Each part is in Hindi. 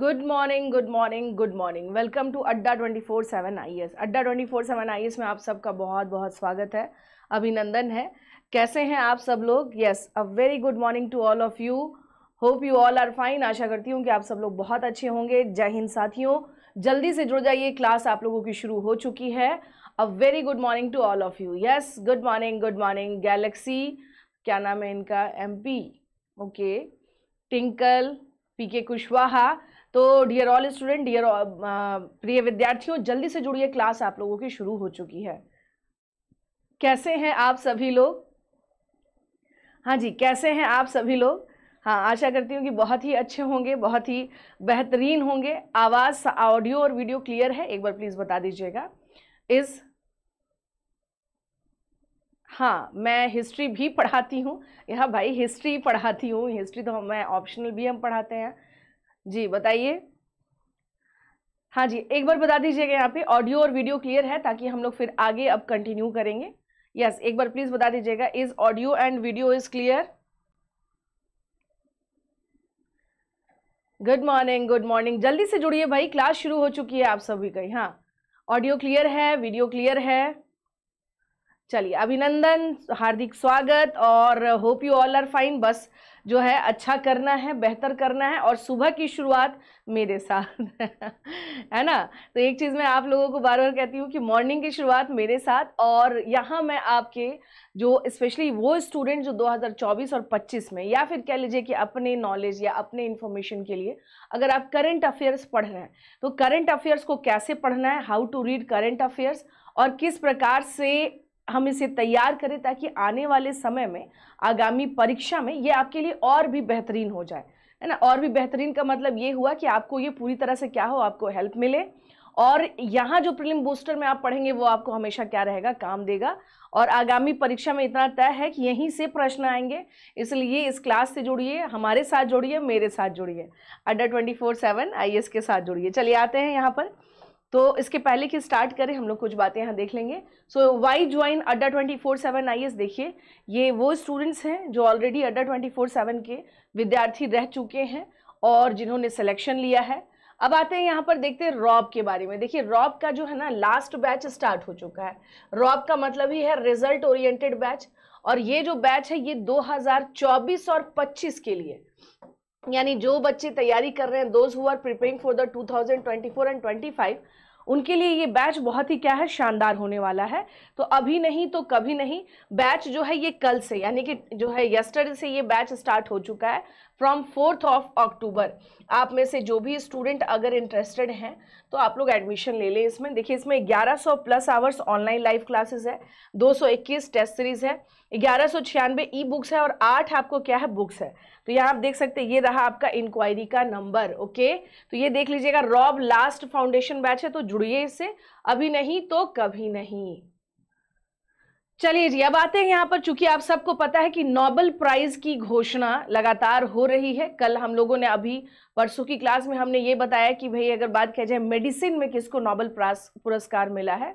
Good morning good morning good morning welcome to Adda twenty four seven I S Adda twenty four seven I S में आप सबका बहुत बहुत स्वागत है अभिनंदन है कैसे हैं आप सब लोग yes uh very good morning to all of you hope you all are fine आशा करती हूँ कि आप सब लोग बहुत अच्छे होंगे जय हिंद साथियों जल्दी से जुड़ जाइए क्लास आप लोगों की शुरू हो चुकी है uh very good morning to all of you yes good morning good morning galaxy क्या नाम है इनका M P okay Tinkle P K Kushwaha तो डियर ऑल स्टूडेंट डियर प्रिय विद्यार्थियों जल्दी से जुड़िए क्लास आप लोगों की शुरू हो चुकी है कैसे हैं आप सभी लोग हाँ जी कैसे हैं आप सभी लोग हाँ आशा करती हूँ कि बहुत ही अच्छे होंगे बहुत ही बेहतरीन होंगे आवाज़ ऑडियो और वीडियो क्लियर है एक बार प्लीज़ बता दीजिएगा इस हाँ मैं हिस्ट्री भी पढ़ाती हूँ यहाँ भाई हिस्ट्री पढ़ाती हूँ हिस्ट्री तो मैं ऑप्शनल भी हम पढ़ाते हैं जी बताइए हाँ जी एक बार बता दीजिएगा यहाँ पे ऑडियो और वीडियो क्लियर है ताकि हम लोग फिर आगे अब कंटिन्यू करेंगे यस yes, एक बार प्लीज़ बता दीजिएगा is audio and video is clear good morning good morning जल्दी से जुड़िए भाई क्लास शुरू हो चुकी है आप सभी का हाँ ऑडियो क्लियर है वीडियो क्लियर है चलिए अभिनंदन हार्दिक स्वागत और hope you all are fine बस जो है अच्छा करना है बेहतर करना है और सुबह की शुरुआत मेरे साथ है ना तो एक चीज़ मैं आप लोगों को बार बार कहती हूँ कि मॉर्निंग की शुरुआत मेरे साथ और यहाँ मैं आपके जो स्पेशली वो स्टूडेंट जो 2024 और 25 में या फिर कह लीजिए कि अपने नॉलेज या अपने इन्फॉर्मेशन के लिए अगर आप करंट अफेयर्स पढ़ रहे हैं तो करंट अफेयर्स को कैसे पढ़ना है how to read current affairs और किस प्रकार से हम इसे तैयार करें ताकि आने वाले समय में आगामी परीक्षा में ये आपके लिए और भी बेहतरीन हो जाए है ना और भी बेहतरीन का मतलब ये हुआ कि आपको ये पूरी तरह से क्या हो आपको हेल्प मिले और यहाँ जो प्रीलिम बूस्टर में आप पढ़ेंगे वो आपको हमेशा क्या रहेगा काम देगा और आगामी परीक्षा में इतना तय है कि यहीं से प्रश्न आएंगे इसलिए इस क्लास से जुड़िए हमारे साथ जुड़िए मेरे साथ जुड़िए अड्डा ट्वेंटी फोर सेवन आई के साथ जुड़िए चलिए आते हैं यहाँ पर तो इसके पहले कि स्टार्ट करें हम लोग कुछ बातें यहाँ देख लेंगे so why join Adda twenty four seven I S देखिए ये वो स्टूडेंट्स हैं जो ऑलरेडी अड्डा ट्वेंटी फोर सेवन के विद्यार्थी रह चुके हैं और जिन्होंने सिलेक्शन लिया है अब आते हैं यहाँ पर देखते हैं रॉब के बारे में देखिए रॉब का जो है ना लास्ट बैच स्टार्ट हो चुका है रॉब का मतलब ही है रिजल्ट ओरिएंटेड बैच और ये जो बैच है ये 2024 और 25 के लिए यानी जो बच्चे तैयारी कर रहे हैं those who are preparing for the 2024 and 25 उनके लिए ये बैच बहुत ही क्या है शानदार होने वाला है तो अभी नहीं तो कभी नहीं बैच जो है ये कल से यानी कि जो है यस्टरडे से ये बैच स्टार्ट हो चुका है फ्रॉम फोर्थ ऑफ अक्टूबर आप में से जो भी स्टूडेंट अगर इंटरेस्टेड हैं तो आप लोग एडमिशन ले लें इसमें देखिए इसमें 1100 plus hours online live classes है 221 टेस्ट सीरीज़ है ग्यारह सौ छियानवे ई बुक्स है और आठ आपको क्या है बुक्स है तो यहाँ आप देख सकते हैं ये रहा आपका इंक्वायरी का नंबर ओके तो ये देख लीजिएगा रॉब लास्ट फाउंडेशन बैच है तो जुड़िए इससे अभी नहीं तो कभी नहीं चलिए जी अब आते हैं यहाँ पर चूंकि आप सबको पता है कि नोबल प्राइज की घोषणा लगातार हो रही है कल हम लोगों ने अभी परसों की क्लास में हमने ये बताया कि भाई अगर बात किया जाए मेडिसिन में किसको नोबल पुरस्कार मिला है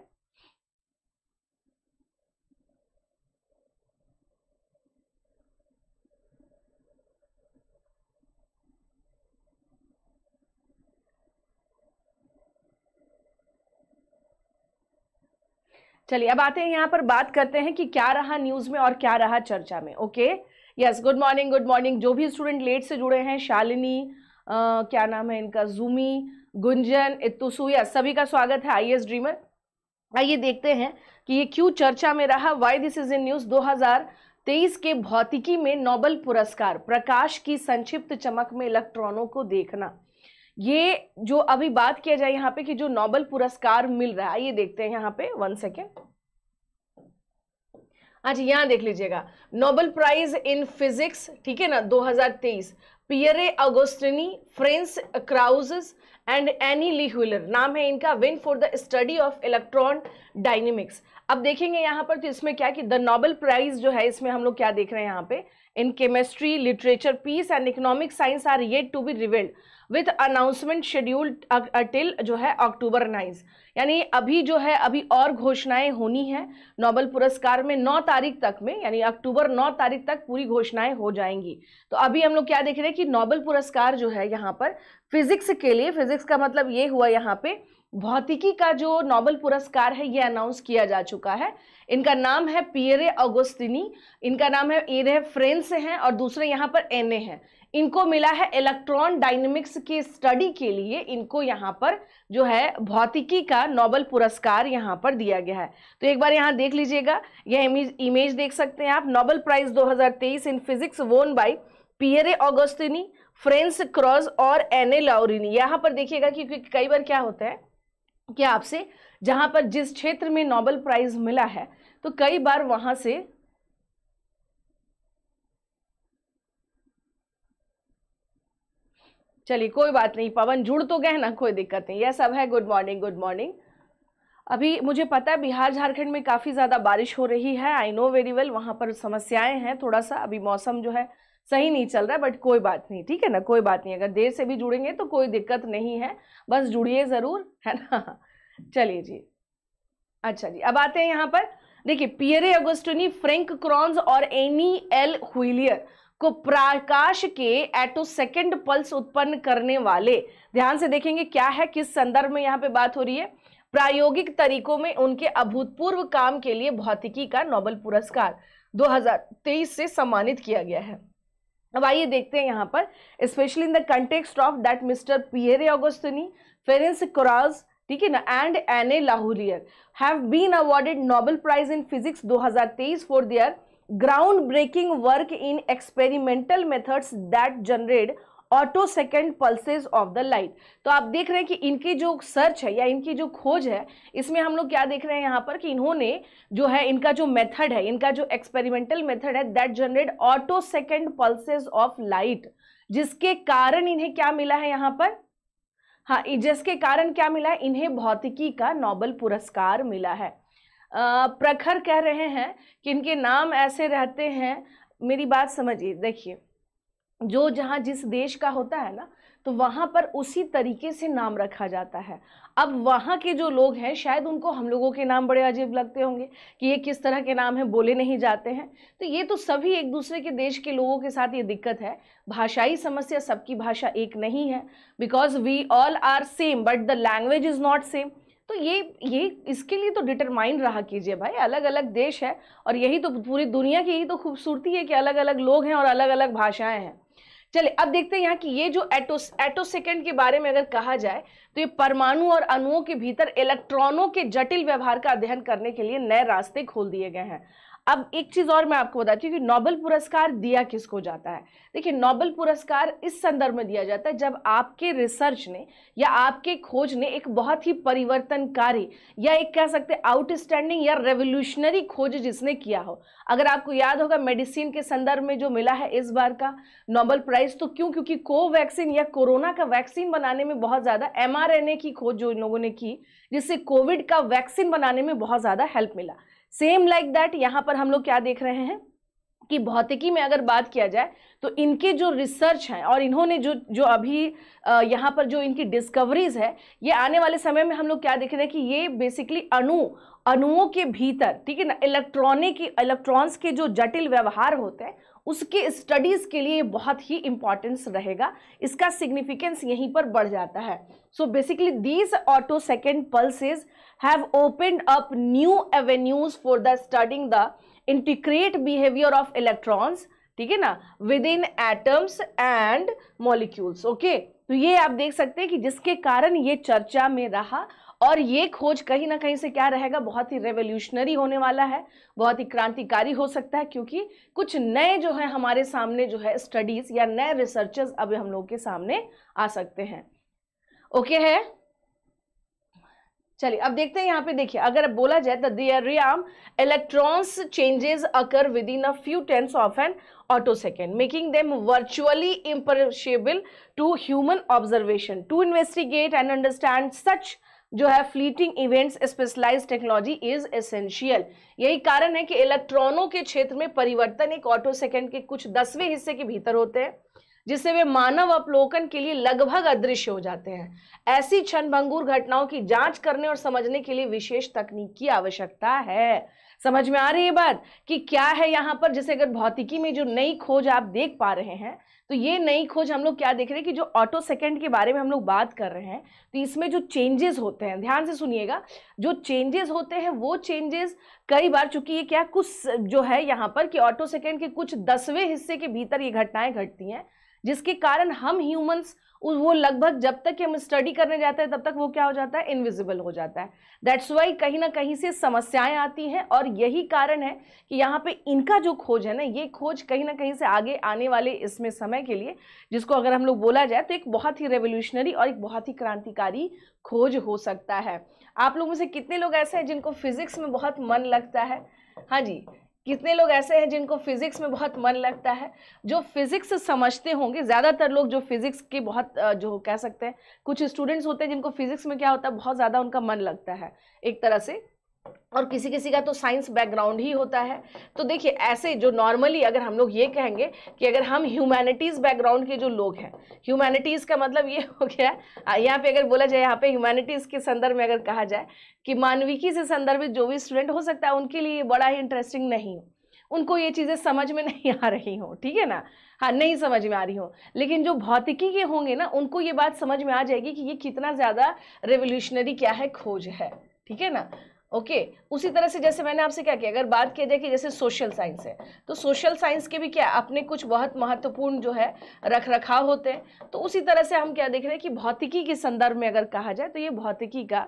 चलिए अब आते हैं यहाँ पर बात करते हैं कि क्या रहा न्यूज में और क्या रहा चर्चा में okay yes good morning good morning जो भी स्टूडेंट लेट से जुड़े हैं शालिनी आ, क्या नाम है इनका जूमी गुंजन इतुसू यस सभी का स्वागत है आई एस ड्रीमर आइए देखते हैं कि ये क्यों चर्चा में रहा why this is in news तेईस के भौतिकी में नोबल पुरस्कार प्रकाश की संक्षिप्त चमक में इलेक्ट्रॉनों को देखना ये जो अभी बात किया जाए यहाँ पे कि जो नोबल पुरस्कार मिल रहा है ये देखते हैं यहाँ पे वन सेकेंड अच्छा यहाँ देख लीजिएगा नोबल प्राइज इन फिजिक्स ठीक है ना 2023 Pierre Agostini Ferenc Krausz and Anne L'Huillier नाम है इनका win for the study of electron dynamics अब देखेंगे यहाँ पर तो इसमें क्या कि द नोबल प्राइज जो है इसमें हम लोग क्या देख रहे हैं यहाँ पे in chemistry literature peace and economic science are yet to be revealed with announcement schedule till जो है अक्टूबर नाइन्स यानी अभी जो है अभी और घोषणाएं होनी है नोबल पुरस्कार में 9 तारीख तक में यानी अक्टूबर 9 तारीख तक पूरी घोषणाएं हो जाएंगी तो अभी हम लोग क्या देख रहे हैं कि नोबल पुरस्कार जो है यहाँ पर फिजिक्स के लिए फिजिक्स का मतलब ये हुआ यहाँ पे भौतिकी का जो नोबल पुरस्कार है ये अनाउंस किया जा चुका है इनका नाम है पियरे अगोस्तिनी इनका नाम है एरे फ्रेंस हैं और दूसरे यहाँ पर एन हैं इनको मिला है इलेक्ट्रॉन डायनेमिक्स की स्टडी के लिए इनको यहाँ पर जो है भौतिकी का नोबल पुरस्कार यहाँ पर दिया गया है तो एक बार यहाँ देख लीजिएगा यह इमेज इमेज देख सकते हैं आप Nobel prize 2023 in physics won by Pierre Agostini Ferenc Krausz और एने लाउरिनी यहाँ पर देखिएगा क्योंकि कई बार क्या होता है कि आपसे जहाँ पर जिस क्षेत्र में नोबल प्राइज मिला है तो कई बार वहाँ से चलिए कोई बात नहीं पवन जुड़ तो गए ना कोई दिक्कत नहीं यह सब है गुड मॉर्निंग गुड मॉर्निंग अभी मुझे पता है बिहार झारखंड में काफ़ी ज़्यादा बारिश हो रही है आई नो वेरी वेल वहाँ पर समस्याएं हैं थोड़ा सा अभी मौसम जो है सही नहीं चल रहा है बट कोई बात नहीं ठीक है ना कोई बात नहीं अगर देर से भी जुड़ेंगे तो कोई दिक्कत नहीं है बस जुड़िए ज़रूर है ना चलिए जी अच्छा जी अब आते हैं यहाँ पर देखिए पियरे अगोस्टोनी फ्रेंक क्रॉन्स और एनी एल हुलियर को प्रकाश के एटोसेकेंड पल्स उत्पन्न करने वाले ध्यान से देखेंगे क्या है किस संदर्भ में यहाँ पे बात हो रही है प्रायोगिक तरीकों में उनके अभूतपूर्व काम के लिए भौतिकी का नोबल पुरस्कार 2023 से सम्मानित किया गया है अब आइए देखते हैं यहाँ पर specially in the context of that mister Pierre Agostini Ferenc Krausz ठीक है ना and Anne L'Huillier have been awarded Nobel prize in physics 2023 for their ground breaking work in experimental methods that generate attosecond pulses of the light तो आप देख रहे हैं कि इनकी जो सर्च है या इनकी जो खोज है इसमें हम लोग क्या देख रहे हैं यहाँ पर कि इन्होंने जो है इनका जो मेथड है इनका जो एक्सपेरिमेंटल मेथड है that generate attosecond pulses of light जिसके कारण इन्हें क्या मिला है यहाँ पर हाँ जिसके कारण क्या मिला है इन्हें भौतिकी का नोबल पुरस्कार मिला है प्रखर कह रहे हैं कि इनके नाम ऐसे रहते हैं मेरी बात समझिए देखिए जो जहाँ जिस देश का होता है ना तो वहाँ पर उसी तरीके से नाम रखा जाता है अब वहाँ के जो लोग हैं शायद उनको हम लोगों के नाम बड़े अजीब लगते होंगे कि ये किस तरह के नाम हैं बोले नहीं जाते हैं तो ये तो सभी एक दूसरे के देश के लोगों के साथ ये दिक्कत है भाषाई समस्या सबकी भाषा एक नहीं है because we all are same but the language is not same तो ये ये इसके लिए तो डिटरमाइंड रहा कीजिए भाई अलग अलग देश है और यही तो पूरी दुनिया की यही तो खूबसूरती है कि अलग अलग लोग हैं और अलग अलग भाषाएं हैं चले अब देखते हैं यहाँ कि ये जो एटो एटोसेकेंड के बारे में अगर कहा जाए तो ये परमाणु और अणुओं के भीतर इलेक्ट्रॉनों के जटिल व्यवहार का अध्ययन करने के लिए नए रास्ते खोल दिए गए हैं अब एक चीज़ और मैं आपको बताती हूँ कि नोबल पुरस्कार दिया किसको जाता है देखिए नोबल पुरस्कार इस संदर्भ में दिया जाता है जब आपके रिसर्च ने या आपके खोज ने एक बहुत ही परिवर्तनकारी या एक कह सकते हैं आउटस्टैंडिंग या रेवोल्यूशनरी खोज जिसने किया हो अगर आपको याद होगा मेडिसिन के संदर्भ में जो मिला है इस बार का नोबल प्राइज़ तो क्यों क्योंकि कोवैक्सीन या कोरोना का वैक्सीन बनाने में बहुत ज़्यादा एम की खोज जो इन लोगों ने की जिससे कोविड का वैक्सीन बनाने में बहुत ज़्यादा हेल्प मिला सेम लाइक दैट यहाँ पर हम लोग क्या देख रहे हैं कि भौतिकी में अगर बात किया जाए तो इनके जो रिसर्च हैं और इन्होंने जो जो अभी यहाँ पर जो इनकी डिस्कवरीज है ये आने वाले समय में हम लोग क्या देख रहे हैं कि ये बेसिकली अणु अणुओं के भीतर ठीक है ना इलेक्ट्रॉनिक इलेक्ट्रॉन्स के जो जटिल व्यवहार होते हैं उसके स्टडीज़ के लिए बहुत ही इम्पॉर्टेंस रहेगा इसका सिग्निफिकेंस यहीं पर बढ़ जाता है so basically these attosecond pulses have opened up new avenues for the studying the integrate behavior of electrons ठीक है ना within atoms and molecules okay तो ये आप देख सकते हैं कि जिसके कारण ये चर्चा में रहा और ये खोज कहीं ना कहीं से क्या रहेगा बहुत ही रेवोल्यूशनरी होने वाला है बहुत ही क्रांतिकारी हो सकता है क्योंकि कुछ नए जो है हमारे सामने जो है स्टडीज़ या नए रिसर्चर्स अभी हम लोग के सामने आ सकते हैं ओके okay है चलिए अब देखते हैं यहाँ पे देखिए अगर अब बोला जाए तो दियरियाम electrons changes occur within a few tenths of an attosecond making them virtually imperceptible to human observation to investigate and understand such जो है fleeting events specialise technology is essential यही कारण है कि इलेक्ट्रॉनों के क्षेत्र में परिवर्तन एक ऑटो सेकेंड के कुछ दसवें हिस्से के भीतर होते हैं जिससे वे मानव अपलोकन के लिए लगभग अदृश्य हो जाते हैं ऐसी क्षणभंगुर घटनाओं की जांच करने और समझने के लिए विशेष तकनीक की आवश्यकता है समझ में आ रही है बात कि क्या है यहाँ पर जैसे अगर भौतिकी में जो नई खोज आप देख पा रहे हैं तो ये नई खोज हम लोग क्या देख रहे हैं कि जो ऑटो सेकेंड के बारे में हम लोग बात कर रहे हैं तो इसमें जो चेंजेस होते हैं ध्यान से सुनिएगा जो चेंजेस होते हैं वो चेंजेस कई बार चूंकि ये क्या कुछ जो है यहाँ पर कि ऑटो सेकेंड के कुछ दसवें हिस्से के भीतर ये घटनाएं घटती हैं जिसके कारण हम ह्यूमंस वो लगभग जब तक हम स्टडी करने जाते हैं तब तक वो क्या हो जाता है इनविजिबल हो जाता है दैट्स वाई कहीं ना कहीं से समस्याएं आती हैं और यही कारण है कि यहाँ पे इनका जो खोज है ना ये खोज कहीं ना कहीं से आगे आने वाले इसमें समय के लिए जिसको अगर हम लोग बोला जाए तो एक बहुत ही रेवोल्यूशनरी और एक बहुत ही क्रांतिकारी खोज हो सकता है आप लोगों से कितने लोग ऐसे हैं जिनको फिजिक्स में बहुत मन लगता है हाँ जी कितने लोग ऐसे हैं जिनको फिज़िक्स में बहुत मन लगता है जो फिज़िक्स समझते होंगे ज़्यादातर लोग जो फिज़िक्स के बहुत जो कह सकते हैं कुछ स्टूडेंट्स होते हैं जिनको फिज़िक्स में क्या होता है बहुत ज़्यादा उनका मन लगता है एक तरह से और किसी किसी का तो साइंस बैकग्राउंड ही होता है तो देखिए ऐसे जो नॉर्मली अगर हम लोग ये कहेंगे कि अगर हम ह्यूमैनिटीज़ बैकग्राउंड के जो लोग हैं ह्यूमैनिटीज़ का मतलब ये हो गया यहाँ पे अगर बोला जाए यहाँ पे ह्यूमैनिटीज़ के संदर्भ में अगर कहा जाए कि मानविकी से संदर्भित जो भी स्टूडेंट हो सकता है उनके लिए बड़ा ही इंटरेस्टिंग नहीं उनको ये चीज़ें समझ में नहीं आ रही हों ठीक है ना हाँ नहीं समझ में आ रही हो लेकिन जो भौतिकी के होंगे ना उनको ये बात समझ में आ जाएगी कि ये कितना ज़्यादा रेवोल्यूशनरी क्या है खोज है ठीक है ना ओके okay. उसी तरह से जैसे मैंने आपसे क्या किया अगर बात किया जाए कि जैसे सोशल साइंस है तो सोशल साइंस के भी क्या अपने कुछ बहुत महत्वपूर्ण जो है रख रखाव होते हैं तो उसी तरह से हम क्या देख रहे हैं कि भौतिकी के संदर्भ में अगर कहा जाए तो ये भौतिकी का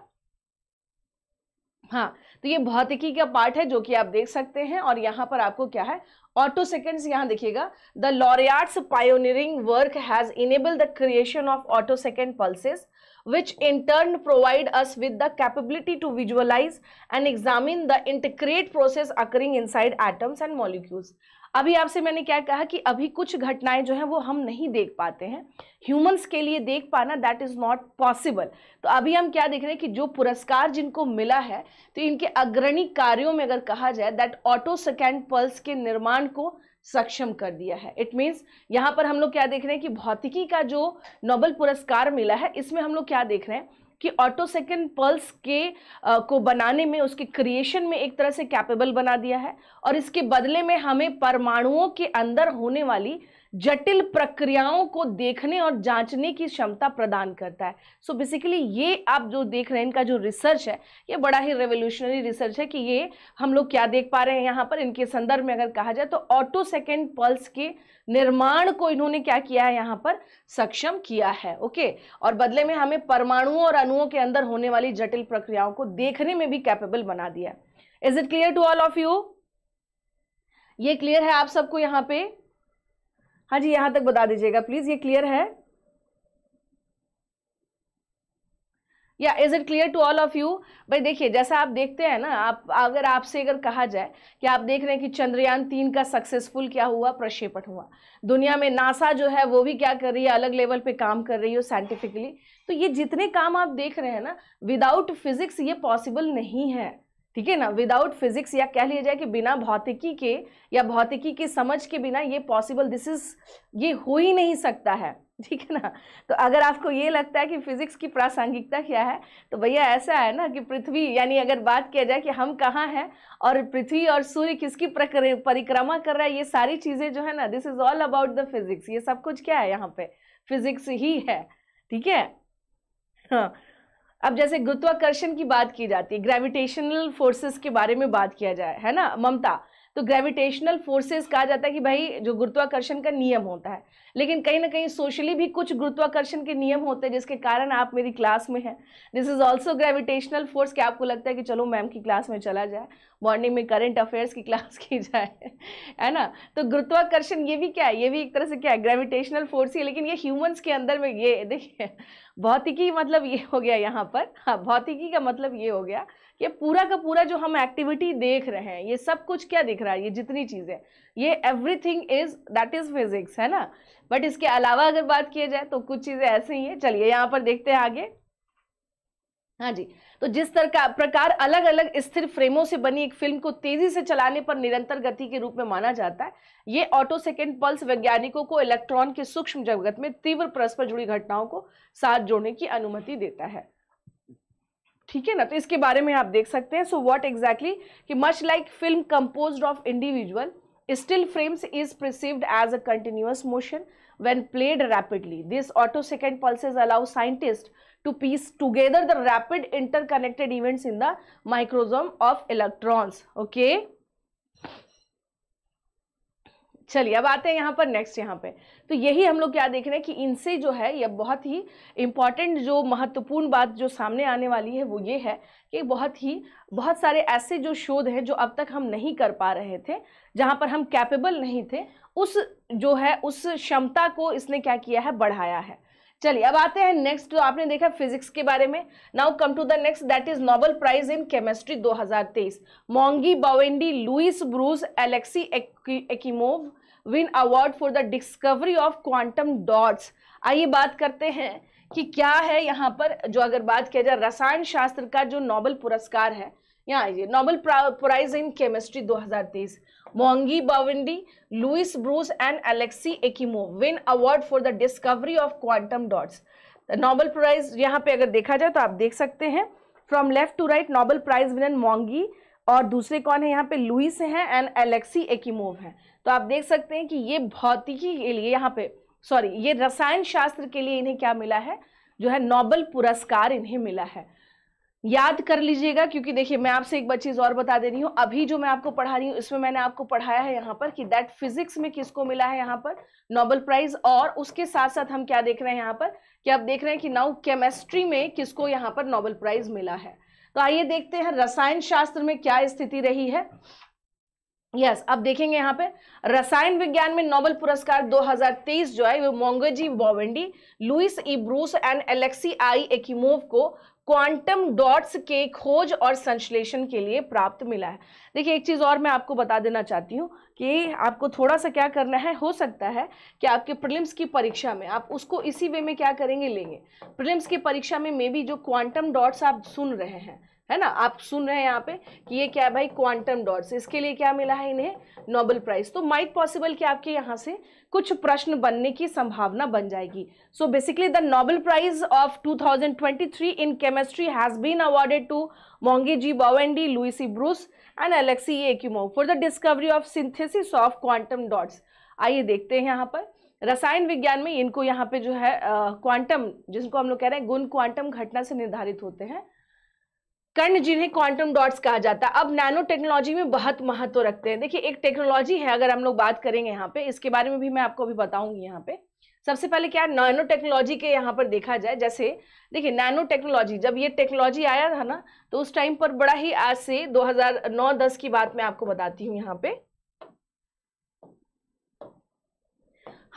हाँ तो ये भौतिकी का पार्ट है जो कि आप देख सकते हैं और यहाँ पर आपको क्या है ऑटो सेकेंड्स यहाँ देखिएगा the L'Huillier's pioneering work has enable the creation of attosecond pulses which in turn provide us with the capability to visualize and examine the integrate process occurring inside atoms and molecules. अभी आपसे मैंने क्या कहा कि अभी कुछ घटनाएं जो हैं वो हम नहीं देख पाते हैं ह्यूमंस के लिए देख पाना दैट इज़ नॉट पॉसिबल तो अभी हम क्या देख रहे हैं कि जो पुरस्कार जिनको मिला है तो इनके अग्रणी कार्यों में अगर कहा जाए दैट ऑटो सेकेंड पल्स के निर्माण को सक्षम कर दिया है इट मीन्स यहाँ पर हम लोग क्या देख रहे हैं कि भौतिकी का जो नोबल पुरस्कार मिला है इसमें हम लोग क्या देख रहे हैं कि ऑटो सेकेंड पल्स के आ, को बनाने में उसके क्रिएशन में एक तरह से कैपेबल बना दिया है और इसके बदले में हमें परमाणुओं के अंदर होने वाली जटिल प्रक्रियाओं को देखने और जांचने की क्षमता प्रदान करता है सो so बेसिकली ये आप जो देख रहे हैं इनका जो रिसर्च है ये बड़ा ही रेवोल्यूशनरी रिसर्च है कि ये हम लोग क्या देख पा रहे हैं यहाँ पर इनके संदर्भ में अगर कहा जाए तो ऑटो सेकेंड पल्स के निर्माण को इन्होंने क्या किया है यहाँ पर सक्षम किया है ओके और बदले में हमें परमाणुओं और अणुओं के अंदर होने वाली जटिल प्रक्रियाओं को देखने में भी कैपेबल बना दिया is it clear to all of you ये क्लियर है आप सबको यहाँ पे हाँ जी यहाँ तक बता दीजिएगा प्लीज़ ये क्लियर है या is it clear to all of you भाई देखिए जैसा आप देखते हैं ना आप अगर आपसे अगर कहा जाए कि आप देख रहे हैं कि चंद्रयान तीन का सक्सेसफुल क्या हुआ प्रक्षेपण हुआ दुनिया में नासा जो है वो भी क्या कर रही है अलग लेवल पे काम कर रही है साइंटिफिकली तो ये जितने काम आप देख रहे हैं ना विदाउट फिजिक्स ये पॉसिबल नहीं है ठीक है ना विदाउट फिजिक्स या कह लिया जाए कि बिना भौतिकी के या भौतिकी की समझ के बिना ये पॉसिबल दिस इज ये हो ही नहीं सकता है ठीक है ना तो अगर आपको ये लगता है कि फिजिक्स की प्रासंगिकता क्या है तो भैया ऐसा है ना कि पृथ्वी यानी अगर बात किया जाए कि हम कहाँ हैं और पृथ्वी और सूर्य किसकी परिक्रमा कर रहा है ये सारी चीज़ें जो है ना this is all about the physics ये सब कुछ क्या है यहाँ पे फिजिक्स ही है ठीक है हाँ अब जैसे गुरुत्वाकर्षण की बात की जाती है ग्रेविटेशनल फोर्सेस के बारे में बात किया जाए है ना ममता तो ग्रेविटेशनल फोर्सेस कहा जाता है कि भाई जो गुरुत्वाकर्षण का नियम होता है लेकिन कहीं ना कहीं सोशली भी कुछ गुरुत्वाकर्षण के नियम होते हैं जिसके कारण आप मेरी क्लास में हैं this is also gravitational force कि आपको लगता है कि चलो मैम की क्लास में चला जाए मॉर्निंग में करेंट अफेयर्स की क्लास की जाए है ना तो गुरुत्वाकर्षण ये भी क्या है ये भी एक तरह से क्या है ग्रेविटेशनल फोर्स ही है लेकिन ये ह्यूमन्स के अंदर में ये देखिए भौतिकी मतलब ये हो गया यहाँ पर हाँ भौतिकी का मतलब ये हो गया ये पूरा का पूरा जो हम एक्टिविटी देख रहे हैं ये सब कुछ क्या दिख रहा है ये जितनी चीज़ें ये everything is that is physics है ना बट इसके अलावा अगर बात किया जाए तो कुछ चीज़ें ऐसे ही है चलिए यहाँ पर देखते हैं आगे हाँ जी तो जिस तरह प्रकार अलग अलग स्थिर फ्रेमों से बनी एक फिल्म को तेजी से चलाने पर निरंतर गति के रूप में माना जाता है ये ऑटो सेकेंड पल्स वैज्ञानिकों को इलेक्ट्रॉन के सूक्ष्म जगत में तीव्र परस्पर जुड़ी घटनाओं को साथ जोड़ने की अनुमति देता है ठीक है ना तो इसके बारे में आप देख सकते हैं सो वॉट एग्जैक्टली कि much like film compose of individual still frames is perceived as a continuous motion when played rapidly this attosecond pulse is allow scientist to piece together the rapid interconnected events in the microcosm of electrons okay चलिए अब आते हैं यहाँ पर नेक्स्ट यहाँ पे तो यही हम लोग क्या देख रहे हैं कि इनसे जो है यह बहुत ही इम्पॉर्टेंट जो महत्वपूर्ण बात जो सामने आने वाली है वो ये है कि बहुत ही बहुत सारे ऐसे जो शोध हैं जो अब तक हम नहीं कर पा रहे थे जहाँ पर हम कैपेबल नहीं थे उस जो है उस क्षमता को इसने क्या किया है बढ़ाया है चलिए अब आते हैं नेक्स्ट तो आपने देखा फिजिक्स के बारे में now come to the next that is Nobel prize in chemistry 2023 Moungi Bawendi Louis Brus Alexei Ekimov win award for the discovery of quantum dots आइए बात करते हैं कि क्या है यहाँ पर जो अगर बात किया जाए रसायन शास्त्र का जो नोबल पुरस्कार है यहाँ आइए Nobel prize in chemistry 2023 Moungi Bawendi Louis Brus and Alexei Ekimov win award for the discovery of quantum dots Nobel prize यहाँ पे अगर देखा जाए तो आप देख सकते हैं from left to right Nobel prize winner Moungi और दूसरे कौन है यहाँ पे लुइस हैं एंड एलेक्सी एकिमोव हैं तो आप देख सकते हैं कि ये भौतिकी के लिए यहाँ पे सॉरी ये रसायन शास्त्र के लिए इन्हें क्या मिला है जो है नोबल पुरस्कार इन्हें मिला है याद कर लीजिएगा क्योंकि देखिए मैं आपसे एक बार चीज़ और बता दे रही हूँ अभी जो मैं आपको पढ़ा रही हूँ इसमें मैंने आपको पढ़ाया है यहाँ पर कि दैट फिजिक्स में किसको मिला है यहाँ पर नोबल प्राइज और उसके साथ साथ हम क्या देख रहे हैं यहाँ पर कि आप देख रहे हैं कि नाउ केमेस्ट्री में किसको यहाँ पर नोबल प्राइज मिला है तो आइए देखते हैं रसायन शास्त्र में क्या स्थिति रही है यस yes, अब देखेंगे यहाँ पे रसायन विज्ञान में नोबेल पुरस्कार 2023 जो है वो Moungi Bawendi Louis Brus and Alexei आई एक्मोव को क्वांटम डॉट्स के खोज और संश्लेषण के लिए प्राप्त मिला है देखिए एक चीज़ और मैं आपको बता देना चाहती हूँ कि आपको थोड़ा सा क्या करना है हो सकता है कि आपके प्रिलिम्स की परीक्षा में आप उसको इसी वे में क्या करेंगे लेंगे प्रिलिम्स की परीक्षा में मे बी जो क्वांटम डॉट्स आप सुन रहे हैं है ना आप सुन रहे हैं यहाँ पे कि ये क्या है भाई क्वांटम डॉट्स इसके लिए क्या मिला है इन्हें नोबल प्राइज तो माइट पॉसिबल कि आपके यहाँ से कुछ प्रश्न बनने की संभावना बन जाएगी so basically the Nobel prize of 2023 in chemistry has been awarded to मोंगे ji Bawendi Louis Brus and Alexei Ekimov for the discovery of synthesis of quantum dots आइए देखते हैं यहाँ पर रसायन विज्ञान में इनको यहाँ पे जो है क्वांटम जिसको हम लोग कह रहे हैं गुण क्वांटम घटना से निर्धारित होते हैं कर्ण जिन्हें क्वांटम डॉट्स कहा जाता है अब नैनो टेक्नोलॉजी में बहुत महत्व रखते हैं देखिए एक टेक्नोलॉजी है अगर हम लोग बात करेंगे यहाँ पे इसके बारे में भी मैं आपको अभी बताऊंगी यहाँ पे सबसे पहले क्या नैनो टेक्नोलॉजी के यहाँ पर देखा जाए जैसे देखिए नैनो टेक्नोलॉजी जब ये टेक्नोलॉजी आया था ना तो उस टाइम पर बड़ा ही आज से 2009-10 की बात मैं आपको बताती हूँ यहाँ पे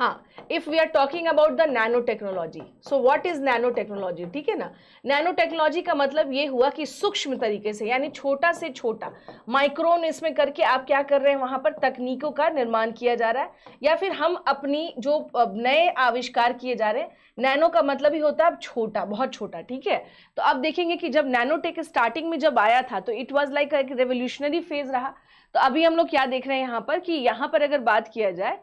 हाँ if we are talking about the nanotechnology so what is nanotechnology ठीक है ना नैनो टेक्नोलॉजी का मतलब ये हुआ कि सूक्ष्म तरीके से यानी छोटा से छोटा माइक्रोन इसमें करके आप क्या कर रहे हैं वहां पर तकनीकों का निर्माण किया जा रहा है या फिर हम अपनी जो नए आविष्कार किए जा रहे हैं नैनो का मतलब ही होता है अब छोटा बहुत छोटा ठीक है तो आप देखेंगे कि जब नैनोटेक स्टार्टिंग में जब आया था तो इट वॉज लाइक एक रेवोल्यूशनरी फेज रहा तो अभी हम लोग क्या देख रहे हैं यहाँ पर कि यहाँ पर अगर बात किया जाए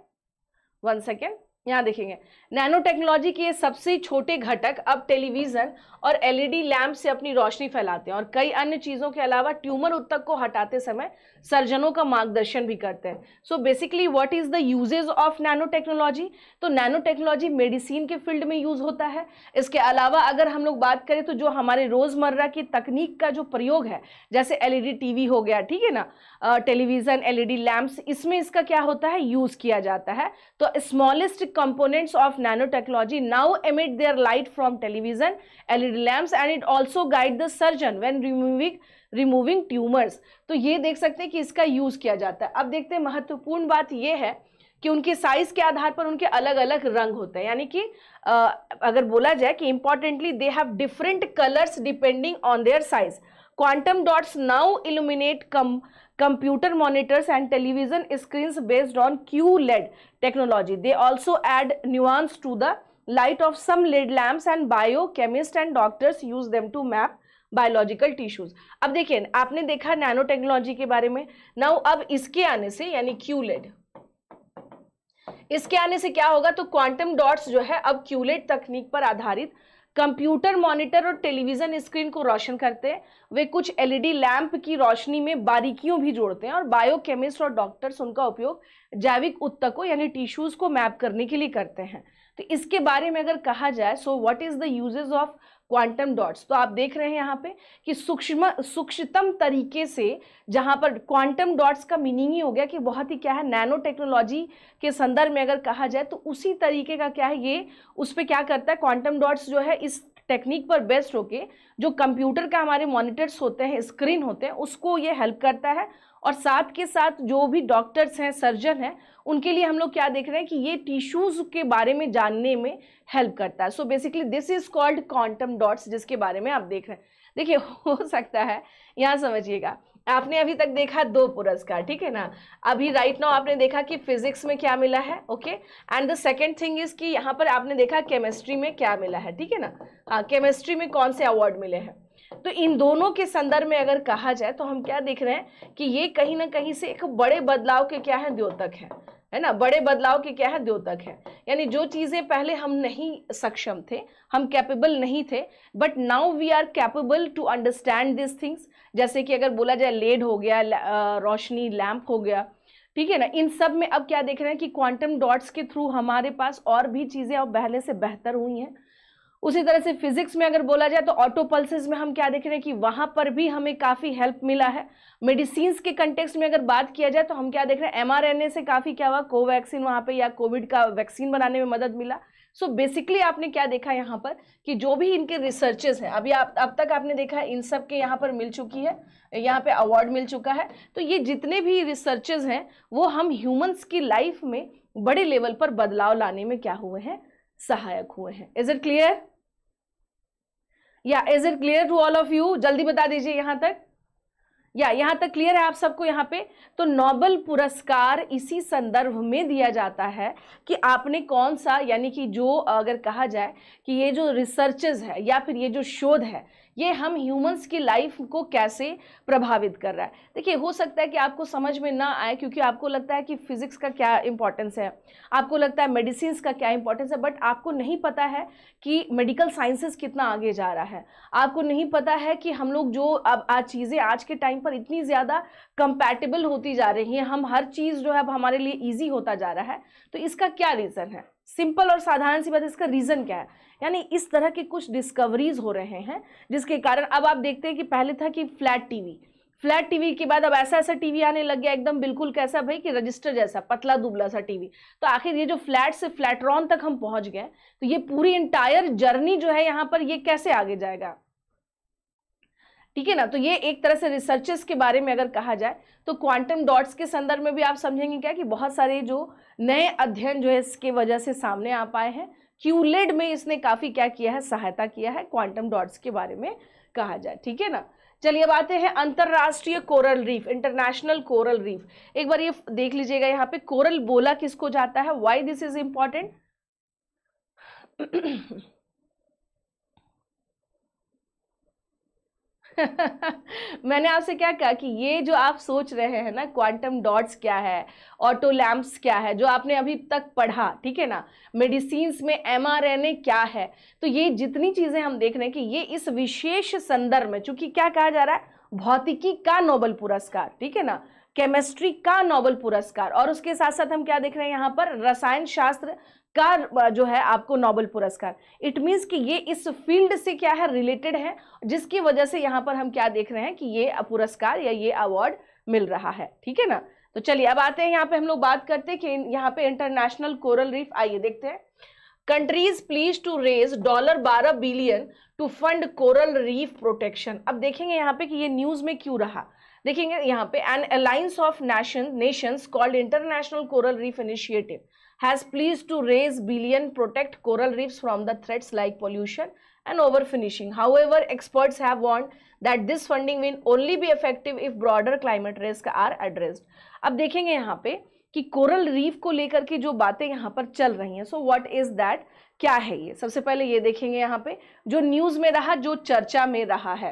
वन सेकेंड यहाँ देखेंगे नैनो टेक्नोलॉजी के सबसे छोटे घटक अब टेलीविजन और एलईडी लैंप e से अपनी रोशनी फैलाते हैं और कई अन्य चीज़ों के अलावा ट्यूमर उत्तक को हटाते समय सर्जनों का मार्गदर्शन भी करते हैं so basically what is the usages of nanotechnology तो नैनो टेक्नोलॉजी मेडिसिन के फील्ड में यूज़ होता है इसके अलावा अगर हम लोग बात करें तो जो हमारे रोज़मर्रा की तकनीक का जो प्रयोग है जैसे टी वी e हो गया ठीक है ना टेलीविज़न एलईडी लैम्प्स इसमें इसका क्या होता है यूज़ किया जाता है तो smallest components of nanotechnology now emit their light from television L LED lamps and it also guide the surgeon when removing removing tumours तो ये देख सकते हैं कि इसका यूज किया जाता है अब देखते हैं महत्वपूर्ण बात यह है कि उनके साइज के आधार पर उनके अलग अलग रंग होते हैं यानी कि आ, अगर बोला जाए कि importantly they have different colours depending on their size quantum dots now illuminate come computer monitors and television screen based on Q LED technology they also add nuance to the light of some LED lamp and biochemist and doctors use them to map biological tissues अब देखिए आपने देखा नैनो टेक्नोलॉजी के बारे में नाउ अब इसके आने से यानी क्यूलेड e इसके आने से क्या होगा तो क्वांटम डॉट्स जो है अब क्यूलेट e तकनीक पर आधारित कंप्यूटर मॉनिटर और टेलीविजन स्क्रीन को रोशन करते हैं वे कुछ एलईडी लैंप e की रोशनी में बारीकियों भी जोड़ते हैं और बायोकेमिस्ट और डॉक्टर्स उनका उपयोग जैविक उत्तकों यानी टिश्यूज को मैप करने के लिए करते हैं तो इसके बारे में अगर कहा जाए so what is the usages of quantum dots तो आप देख रहे हैं यहाँ पे कि सूक्ष्म सूक्ष्मतम तरीके से जहाँ पर क्वांटम डॉट्स का मीनिंग ही हो गया कि बहुत ही क्या है नैनो टेक्नोलॉजी के संदर्भ में अगर कहा जाए तो उसी तरीके का क्या है ये उस पर क्या करता है क्वांटम डॉट्स जो है इस टेक्निक पर बेस्ड होके जो कंप्यूटर का हमारे मॉनिटर्स होते हैं स्क्रीन होते हैं उसको ये हेल्प करता है और साथ के साथ जो भी डॉक्टर्स हैं सर्जन हैं उनके लिए हम लोग क्या देख रहे हैं कि ये टिश्यूज़ के बारे में जानने में हेल्प करता है so basically this is called quantum dots जिसके बारे में आप देख रहे हैं देखिए हो सकता है यहाँ समझिएगा आपने अभी तक देखा दो पुरस्कार ठीक है ना अभी राइट नाउ आपने देखा कि फिजिक्स में क्या मिला है okay and the second thing is कि यहाँ पर आपने देखा केमिस्ट्री में क्या मिला है ठीक है ना हाँ केमिस्ट्री में कौन से अवार्ड मिले हैं तो इन दोनों के संदर्भ में अगर कहा जाए तो हम क्या देख रहे हैं कि ये कहीं ना कहीं से एक बड़े बदलाव के क्या है द्योतक है है ना बड़े बदलाव के क्या है द्योतक है यानी जो चीज़ें पहले हम नहीं सक्षम थे हम कैपेबल नहीं थे but now we are capable to understand this things जैसे कि अगर बोला जाए लेड हो गया रोशनी लैम्प हो गया ठीक है ना इन सब में अब क्या देख रहे हैं कि क्वांटम डॉट्स के थ्रू हमारे पास और भी चीज़ें अब पहले से बेहतर हुई हैं उसी तरह से फिजिक्स में अगर बोला जाए तो ऑटो पल्सेस में हम क्या देख रहे हैं कि वहां पर भी हमें काफी हेल्प मिला है मेडिसिन के कंटेक्स में अगर बात किया जाए तो हम क्या देख रहे हैं एमआरएनए से काफी क्या हुआ कोवैक्सीन वहां पे या कोविड का वैक्सीन बनाने में मदद मिला सो so बेसिकली आपने क्या देखा यहाँ पर कि जो भी इनके रिसर्चेस हैं अभी आप अब तक आपने देखा इन सब के यहाँ पर मिल चुकी है यहाँ पे अवार्ड मिल चुका है तो ये जितने भी रिसर्चेस हैं वो हम ह्यूमंस की लाइफ में बड़े लेवल पर बदलाव लाने में क्या हुए हैं सहायक हुए हैं इज इट क्लियर या is it clear to all of you जल्दी बता दीजिए यहां तक या यहां तक क्लियर है आप सबको यहां पे तो नोबल पुरस्कार इसी संदर्भ में दिया जाता है कि आपने कौन सा यानी कि जो अगर कहा जाए कि ये जो रिसर्चेज है या फिर ये जो शोध है ये हम ह्यूमंस की लाइफ को कैसे प्रभावित कर रहा है देखिए हो सकता है कि आपको समझ में ना आए क्योंकि आपको लगता है कि फिज़िक्स का क्या इंपॉर्टेंस है आपको लगता है मेडिसिन का क्या इंपॉर्टेंस है बट आपको नहीं पता है कि मेडिकल साइंसेस कितना आगे जा रहा है आपको नहीं पता है कि हम लोग जो अब आज चीज़ें आज के टाइम पर इतनी ज़्यादा कंपैटिबल होती जा रही हैं हम हर चीज़ जो है अब हमारे लिए ईजी होता जा रहा है तो इसका क्या रीज़न है सिंपल और साधारण सी बात इसका रीज़न क्या है यानी इस तरह के कुछ डिस्कवरीज हो रहे हैं जिसके कारण अब आप देखते हैं कि पहले था कि फ्लैट टीवी फ्लैट टीवी के बाद अब ऐसा ऐसा टीवी आने लग गया एकदम बिल्कुल कैसा भाई कि रजिस्टर जैसा पतला दुबला सा टीवी तो आखिर ये जो फ्लैट से फ्लैटरॉन तक हम पहुंच गए तो ये पूरी इंटायर जर्नी जो है यहाँ पर ये कैसे आगे जाएगा ठीक है ना तो ये एक तरह से रिसर्चेस के बारे में अगर कहा जाए तो क्वांटम डॉट्स के संदर्भ में भी आप समझेंगे क्या कि बहुत सारे जो नए अध्ययन जो है इसके वजह से सामने आ पाए हैं क्यूलेड e में इसने काफ़ी क्या किया है सहायता किया है क्वांटम डॉट्स के बारे में कहा जाए ठीक है ना चलिए अब आते हैं अंतर्राष्ट्रीय coral reef international coral reef एक बार ये देख लीजिएगा यहाँ पे कोरल बोला किसको जाता है वाई दिस इज इंपॉर्टेंट मैंने आपसे क्या कहा कि ये जो आप सोच रहे हैं ना क्वांटम डॉट्स क्या है ऑटो लैम्प्स क्या है जो आपने अभी तक पढ़ा ठीक है ना मेडिसिन में एम क्या है तो ये जितनी चीज़ें हम देख रहे हैं कि ये इस विशेष संदर्भ में चूंकि क्या कहा जा रहा है भौतिकी का नोबल पुरस्कार ठीक है ना केमिस्ट्री का नोबल पुरस्कार और उसके साथ साथ हम क्या देख रहे हैं यहाँ पर रसायन शास्त्र का जो है आपको नोबल पुरस्कार इट मीन्स कि ये इस फील्ड से क्या है रिलेटेड है जिसकी वजह से यहाँ पर हम क्या देख रहे हैं कि ये पुरस्कार या ये अवार्ड मिल रहा है ठीक है ना तो चलिए अब आते हैं यहाँ पे हम लोग बात करते हैं कि यहाँ पे इंटरनेशनल कोरल रीफ आइए देखते हैं countries pledge to raise dollar बारह billion to fund coral reef protection अब देखेंगे यहाँ पे कि ये न्यूज में क्यों रहा देखेंगे यहाँ पे an alliance of nation nations called international coral reef initiative has pledged to raise billion protect coral reefs from the threats like pollution and overfishing. However, experts have warned that this funding will only be effective if broader climate risk are addressed. अब देखेंगे यहाँ पे कि कोरल रीफ को लेकर के जो बातें यहाँ पर चल रही हैं सो व्हाट इज़ दैट क्या है ये सबसे पहले ये देखेंगे यहाँ पे जो न्यूज़ में रहा जो चर्चा में रहा है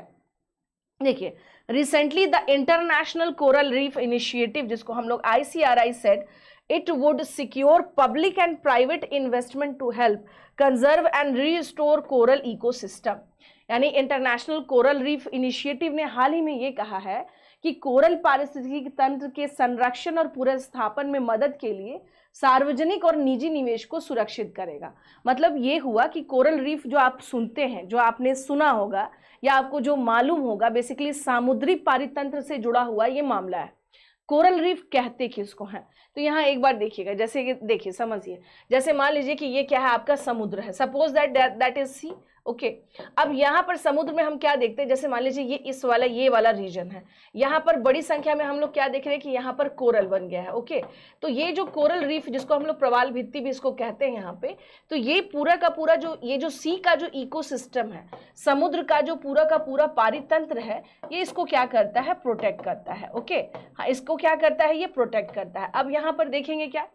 देखिए recently the international coral reef initiative जिसको हम लोग I C R I set it would secure public and private investment to help conserve and restore coral ecosystem यानी इंटरनेशनल कोरल रीफ इनिशिएटिव ने हाल ही में ये कहा है कि कोरल पारिस्थितिकी तंत्र के संरक्षण और पुनर्स्थापन में मदद के लिए सार्वजनिक और निजी निवेश को सुरक्षित करेगा मतलब ये हुआ कि कोरल रीफ जो आप सुनते हैं जो आपने सुना होगा या आपको जो मालूम होगा बेसिकली सामुद्री पारितंत्र से जुड़ा हुआ ये मामला है कोरल रीफ कहते किसको है तो यहाँ एक बार देखिएगा जैसे देखिए समझिए जैसे मान लीजिए कि ये क्या है आपका समुद्र है suppose that that is sea okay अब यहाँ पर समुद्र में हम क्या देखते हैं जैसे मान लीजिए ये इस वाला ये वाला रीजन है यहाँ पर बड़ी संख्या में हम लोग क्या देख रहे हैं कि यहाँ पर कोरल बन गया है ओके तो ये जो कोरल रीफ जिसको हम लोग प्रवाल भित्ती भी इसको कहते हैं यहाँ पे तो ये पूरा का पूरा जो ये जो सी का जो इकोसिस्टम है समुद्र का जो पूरा का पूरा पारितंत्र है ये इसको क्या करता है प्रोटेक्ट करता है ओके हाँ इसको क्या करता है ये प्रोटेक्ट करता है अब यहाँ पर देखेंगे क्या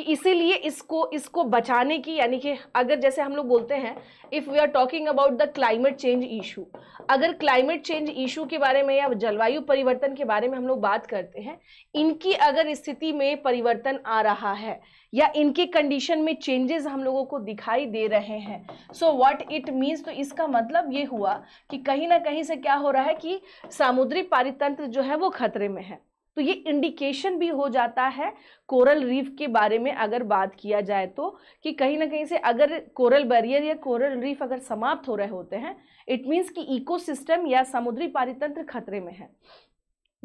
कि इसीलिए इसको इसको बचाने की यानी कि अगर जैसे हम लोग बोलते हैं if we are talking about the climate change issue अगर क्लाइमेट चेंज इशू के बारे में या जलवायु परिवर्तन के बारे में हम लोग बात करते हैं इनकी अगर स्थिति में परिवर्तन आ रहा है या इनके कंडीशन में चेंजेस हम लोगों को दिखाई दे रहे हैं सो व्हाट इट मीन्स तो इसका मतलब ये हुआ कि कहीं ना कहीं से क्या हो रहा है कि सामुद्रिक पारितंत्र जो है वो खतरे में है तो ये इंडिकेशन भी हो जाता है कोरल रीफ के बारे में अगर बात किया जाए तो कि कहीं ना कहीं से अगर कोरल बैरियर या कोरल रीफ अगर समाप्त हो रहे होते हैं इट मीन्स कि इकोसिस्टम या समुद्री पारितंत्र खतरे में है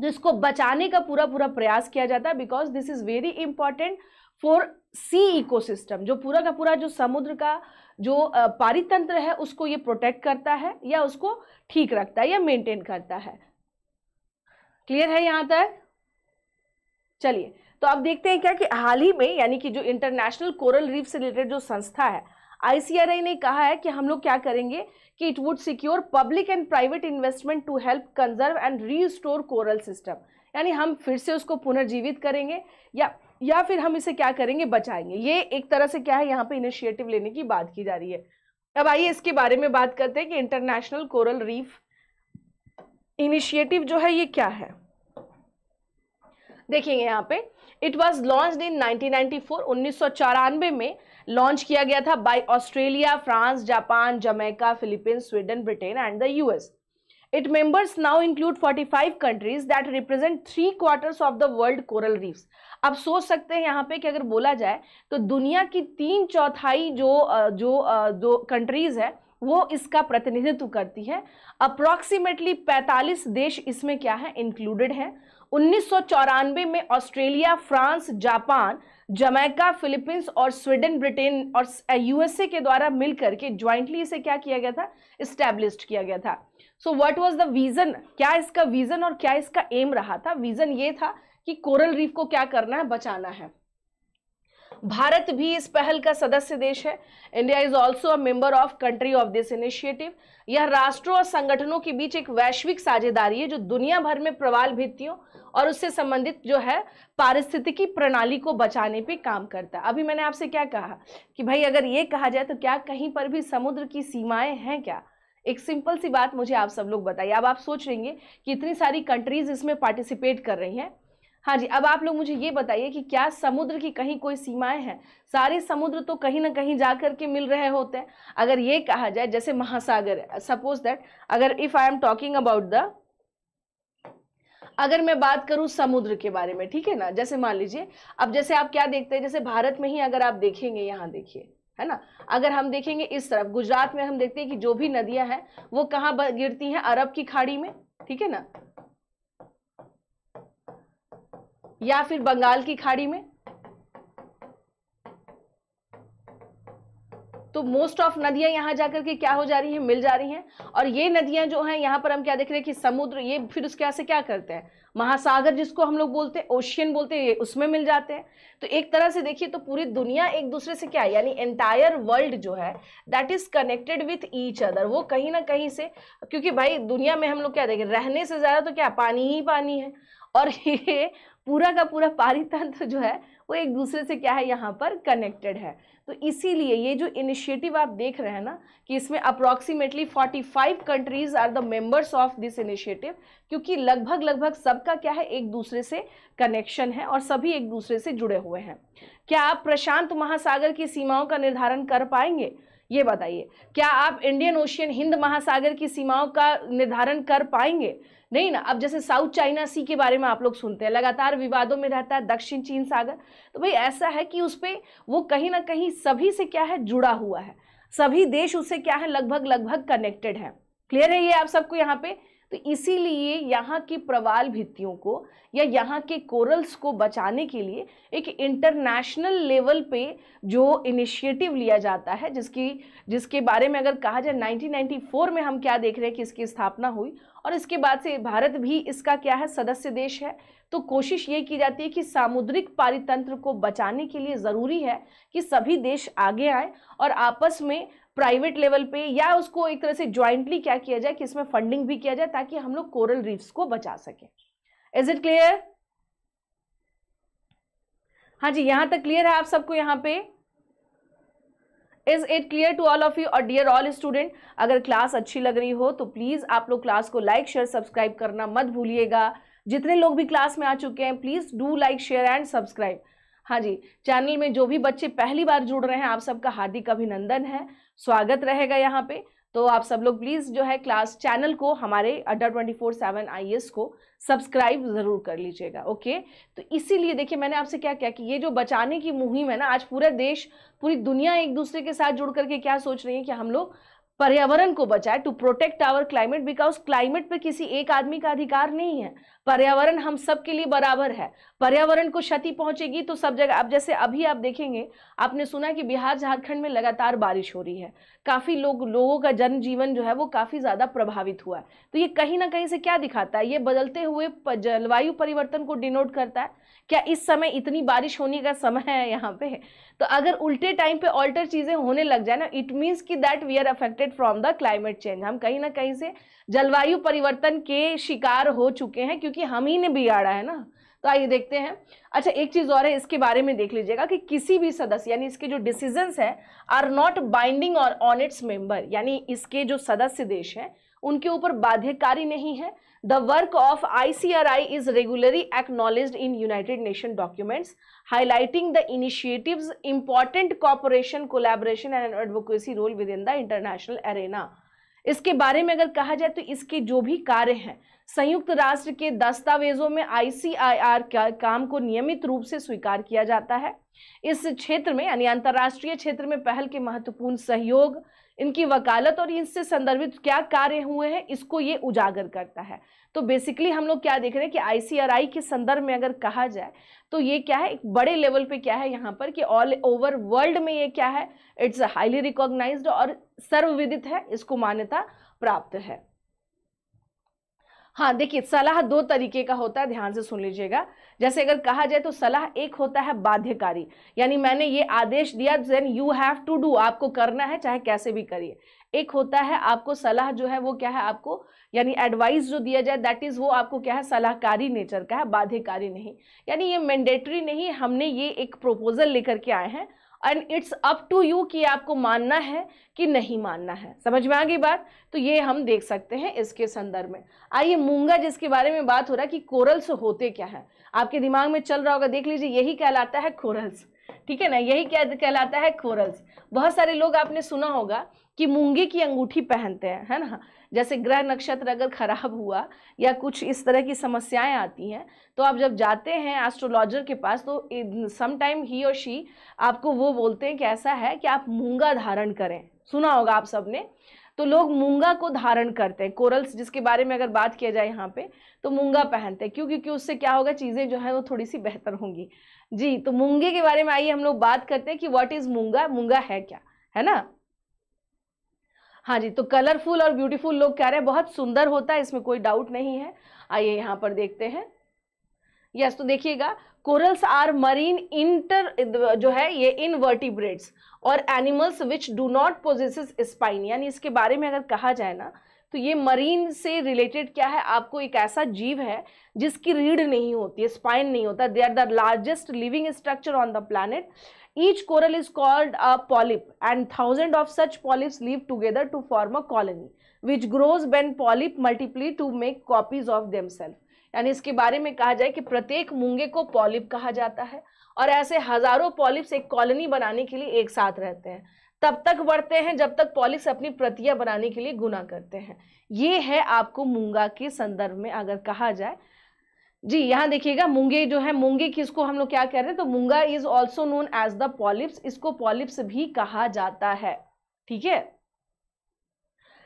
तो इसको बचाने का पूरा पूरा प्रयास किया जाता है because this is very important for sea ecosystem जो पूरा का पूरा जो समुद्र का जो पारितंत्र है उसको ये प्रोटेक्ट करता है या उसको ठीक रखता है या मेंटेन करता है क्लियर है यहां तक चलिए तो अब देखते हैं क्या कि हाल ही में यानी कि जो इंटरनेशनल कोरल रीफ से रिलेटेड जो संस्था है आई ने कहा है कि हम लोग क्या करेंगे कि it would secure public and private investment to help conserve and restore coral system यानी हम फिर से उसको पुनर्जीवित करेंगे या या फिर हम इसे क्या करेंगे बचाएंगे ये एक तरह से क्या है यहाँ पे इनिशिएटिव लेने की बात की जा रही है अब आइए इसके बारे में बात करते हैं कि इंटरनेशनल कोरल रीफ इनिशिएटिव जो है ये क्या है देखेंगे यहाँ पे it was launch in 1994 ninety में लॉन्च किया गया था by Australia France Japan Jamaica Philippines Sweden Britain and the US it members now include 45 countries that represent three quarters of the world coral reefs आप सोच सकते हैं यहाँ पे कि अगर बोला जाए तो दुनिया की तीन चौथाई जो जो जो कंट्रीज़ है वो इसका प्रतिनिधित्व करती है अप्रॉक्सीमेटली 45 देश इसमें क्या है इंक्लूडेड है उन्नीस में Australia France Japan Jamaica Philippines और स्वीडन ब्रिटेन और यूएसए के द्वारा मिलकर के ज्वाइंटली इसे क्या किया गया था इस्टेब्लिश किया गया था so what was the vision क्या इसका विजन और क्या इसका एम रहा था विजन ये था कि कोरल रीफ को क्या करना है बचाना है भारत भी इस पहल का सदस्य देश है India is also a member of country of this initiative यह राष्ट्रों और संगठनों के बीच एक वैश्विक साझेदारी है जो दुनिया भर में प्रवाल भित्तियों और उससे संबंधित जो है पारिस्थितिकी प्रणाली को बचाने पे काम करता है अभी मैंने आपसे क्या कहा कि भाई अगर ये कहा जाए तो क्या कहीं पर भी समुद्र की सीमाएं हैं क्या एक सिंपल सी बात मुझे आप सब लोग बताइए अब आप सोच रहेंगे कि इतनी सारी कंट्रीज इसमें पार्टिसिपेट कर रही हैं हाँ जी अब आप लोग मुझे ये बताइए कि क्या समुद्र की कहीं कोई सीमाएं हैं सारे समुद्र तो कहीं ना कहीं जा कर के मिल रहे होते हैं अगर ये कहा जाए जैसे महासागर सपोज दैट अगर if I am talking about the अगर मैं बात करूं समुद्र के बारे में ठीक है ना जैसे मान लीजिए अब जैसे आप क्या देखते हैं जैसे भारत में ही अगर आप देखेंगे यहाँ देखिए है ना अगर हम देखेंगे इस तरफ गुजरात में हम देखते हैं कि जो भी नदियां हैं वो कहाँ गिरती हैं अरब की खाड़ी में ठीक है ना या फिर बंगाल की खाड़ी में तो मोस्ट ऑफ नदियां यहाँ जाकर के क्या हो जा रही हैं मिल जा रही हैं और ये नदियां जो हैं यहाँ पर हम क्या देख रहे हैं कि समुद्र ये फिर उसके यहाँ से क्या करते हैं महासागर जिसको हम लोग बोलते हैं ओशियन बोलते हैं उसमें मिल जाते हैं तो एक तरह से देखिए तो पूरी दुनिया एक दूसरे से क्या है यानी एंटायर वर्ल्ड जो है that is connected with each other वो कहीं ना कहीं से क्योंकि भाई दुनिया में हम लोग क्या देखें रहने से ज़्यादा तो क्या पानी ही पानी है और ये पूरा का पूरा पारितंत्र जो है वो एक दूसरे से क्या है यहाँ पर कनेक्टेड है तो इसीलिए ये जो इनिशिएटिव आप देख रहे हैं ना कि इसमें approximately 45 countries are the members of this initiative क्योंकि लगभग लगभग सबका क्या है एक दूसरे से कनेक्शन है और सभी एक दूसरे से जुड़े हुए हैं क्या आप प्रशांत महासागर की सीमाओं का निर्धारण कर पाएंगे ये बताइए क्या आप इंडियन ओशियन हिंद महासागर की सीमाओं का निर्धारण कर पाएंगे नहीं ना अब जैसे साउथ चाइना सी के बारे में आप लोग सुनते हैं लगातार विवादों में रहता है दक्षिण चीन सागर तो भाई ऐसा है कि उस पर वो कहीं ना कहीं सभी से क्या है जुड़ा हुआ है सभी देश उससे क्या है लगभग लगभग कनेक्टेड है क्लियर है ये आप सबको यहाँ पे तो इसीलिए यहाँ की प्रवाल भित्तियों को या यहाँ के कोरल्स को बचाने के लिए एक इंटरनेशनल लेवल पे जो इनिशिएटिव लिया जाता है जिसकी जिसके बारे में अगर कहा जाए 1994 में हम क्या देख रहे हैं कि इसकी स्थापना हुई और इसके बाद से भारत भी इसका क्या है सदस्य देश है तो कोशिश ये की जाती है कि सामुद्रिक पारितंत्र को बचाने के लिए ज़रूरी है कि सभी देश आगे आए और आपस में प्राइवेट लेवल पे या उसको एक तरह से ज्वाइंटली क्या किया जाए कि इसमें फंडिंग भी किया जाए ताकि हम लोग कोरल रीफ्स को बचा सके इज इट क्लियर हाँ जी यहां तक क्लियर है आप सबको यहाँ पे is it clear to all of you और डियर ऑल स्टूडेंट अगर क्लास अच्छी लग रही हो तो प्लीज़ आप लोग क्लास को लाइक शेयर सब्सक्राइब करना मत भूलिएगा जितने लोग भी क्लास में आ चुके हैं please do like share and subscribe हाँ जी चैनल में जो भी बच्चे पहली बार जुड़ रहे हैं आप सबका हार्दिक अभिनंदन है स्वागत रहेगा यहाँ पे तो आप सब लोग प्लीज़ जो है क्लास चैनल को हमारे अड्डा ट्वेंटी फोर सेवन आई को सब्सक्राइब ज़रूर कर लीजिएगा ओके तो इसीलिए देखिए मैंने आपसे क्या क्या कि ये जो बचाने की मुहिम है ना आज पूरा देश पूरी दुनिया एक दूसरे के साथ जुड़ करके क्या सोच रही है कि हम लोग पर्यावरण को बचाए to protect our climate because climate पे किसी एक आदमी का अधिकार नहीं है पर्यावरण हम सब के लिए बराबर है पर्यावरण को क्षति पहुंचेगी तो सब जगह अब जैसे अभी आप देखेंगे आपने सुना कि बिहार झारखंड में लगातार बारिश हो रही है काफ़ी लोग लोगों का जनजीवन जो है वो काफ़ी ज़्यादा प्रभावित हुआ है तो ये कहीं ना कहीं से क्या दिखाता है ये बदलते हुए जलवायु परिवर्तन को डिनोट करता है क्या इस समय इतनी बारिश होने का समय है यहाँ पे तो अगर उल्टे टाइम पे ऑल्टर चीज़ें होने लग जाए ना इट मीन्स कि that we are affected from the climate change हम कहीं ना कहीं से जलवायु परिवर्तन के शिकार हो चुके हैं क्योंकि क्योंकि हम ही ने बिगाड़ा है ना तो आइए देखते हैं अच्छा एक चीज़ और है इसके बारे में देख लीजिएगा कि किसी भी सदस्य यानी इसके जो डिसीजंस है आर नॉट बाइंडिंग और ऑन इट्स मेंबर यानी इसके जो सदस्य देश हैं उनके ऊपर बाध्यकारी नहीं है the work of I C R I is regularly acknowledge in United Nation documents highlighting the initiative important cooperation collaboration and advocacy role within the international arena इसके बारे में अगर कहा जाए तो इसके जो भी कार्य हैं संयुक्त राष्ट्र के दस्तावेजों में आईसीआईआर का काम को नियमित रूप से स्वीकार किया जाता है इस क्षेत्र में यानी अंतर्राष्ट्रीय क्षेत्र में पहल के महत्वपूर्ण सहयोग इनकी वकालत और इनसे संदर्भित क्या कार्य हुए हैं इसको ये उजागर करता है तो बेसिकली हम लोग क्या देख रहे हैं कि आईसीआरआई के संदर्भ में अगर कहा जाए तो ये क्या है एक बड़े लेवल पे क्या है यहाँ पर कि ऑल ओवर वर्ल्ड में ये क्या है इट्स हाईली रिकॉग्नाइज्ड और सर्वविदित है इसको मान्यता प्राप्त है हाँ देखिए सलाह दो तरीके का होता है ध्यान से सुन लीजिएगा जैसे अगर कहा जाए तो सलाह एक होता है बाध्यकारी यानी मैंने ये आदेश दिया then you have to do आपको करना है चाहे कैसे भी करिए एक होता है आपको सलाह जो है वो क्या है आपको यानी एडवाइस जो दिया जाए दैट इज़ वो आपको क्या है सलाहकारी नेचर का है बाध्यकारी नहीं यानी ये मैंडेटरी नहीं हमने ये एक प्रोपोजल लेकर के आए हैं and it's up to you कि आपको मानना है कि नहीं मानना है समझ में आ गई बात तो ये हम देख सकते हैं इसके संदर्भ में आइए मूंगा जिसके बारे में बात हो रहा है कि कोरल्स होते क्या है आपके दिमाग में चल रहा होगा देख लीजिए यही कहलाता है कोरल्स ठीक है ना यही क्या कहलाता है कोरल्स बहुत सारे लोग आपने सुना होगा कि मूंगे की अंगूठी पहनते हैं है ना जैसे ग्रह नक्षत्र अगर खराब हुआ या कुछ इस तरह की समस्याएं आती हैं तो आप जब जाते हैं एस्ट्रोलॉजर के पास तो समटाइम ही और शी आपको वो बोलते हैं कि ऐसा है कि आप मूंगा धारण करें सुना होगा आप सबने तो लोग मूंगा को धारण करते हैं कोरल्स जिसके बारे में अगर बात किया जाए यहाँ पे तो मूंगा पहनते हैं क्यों क्योंकि उससे क्या होगा चीज़ें जो है वो थोड़ी सी बेहतर होंगी जी तो मूंगे के बारे में आइए हम लोग बात करते हैं कि व्हाट इज़ मूंगा मूंगा है क्या है ना हाँ जी तो कलरफुल और ब्यूटीफुल लोग कह रहे हैं बहुत सुंदर होता है इसमें कोई डाउट नहीं है आइए यहाँ पर देखते हैं यस तो देखिएगा कोरल्स आर मरीन इंटर जो है ये इनवर्टिब्रेट्स और animals which do not possess spine यानी इसके बारे में अगर कहा जाए ना तो ये मरीन से रिलेटेड क्या है आपको एक ऐसा जीव है जिसकी रीढ़ नहीं होती है स्पाइन नहीं होता they are the largest living structure on the planet Each coral is called a polyp and thousand of such polyps live together to form a colony which grows when polyp multiply to make copies of themselves. यानी इसके बारे में कहा जाए कि प्रत्येक मूंगे को पॉलिप कहा जाता है और ऐसे हजारों पॉलिप्स एक कॉलोनी बनाने के लिए एक साथ रहते हैं तब तक बढ़ते हैं जब तक पॉलिप्स अपनी प्रतियां बनाने के लिए गुना करते हैं ये है आपको मूंगा के संदर्भ में अगर कहा जाए जी यहाँ देखिएगा मूंगे जो है मूंगे किसको हम लोग क्या कह रहे हैं तो मूंगा is also known as the polyps इसको पॉलिप्स भी कहा जाता है ठीक है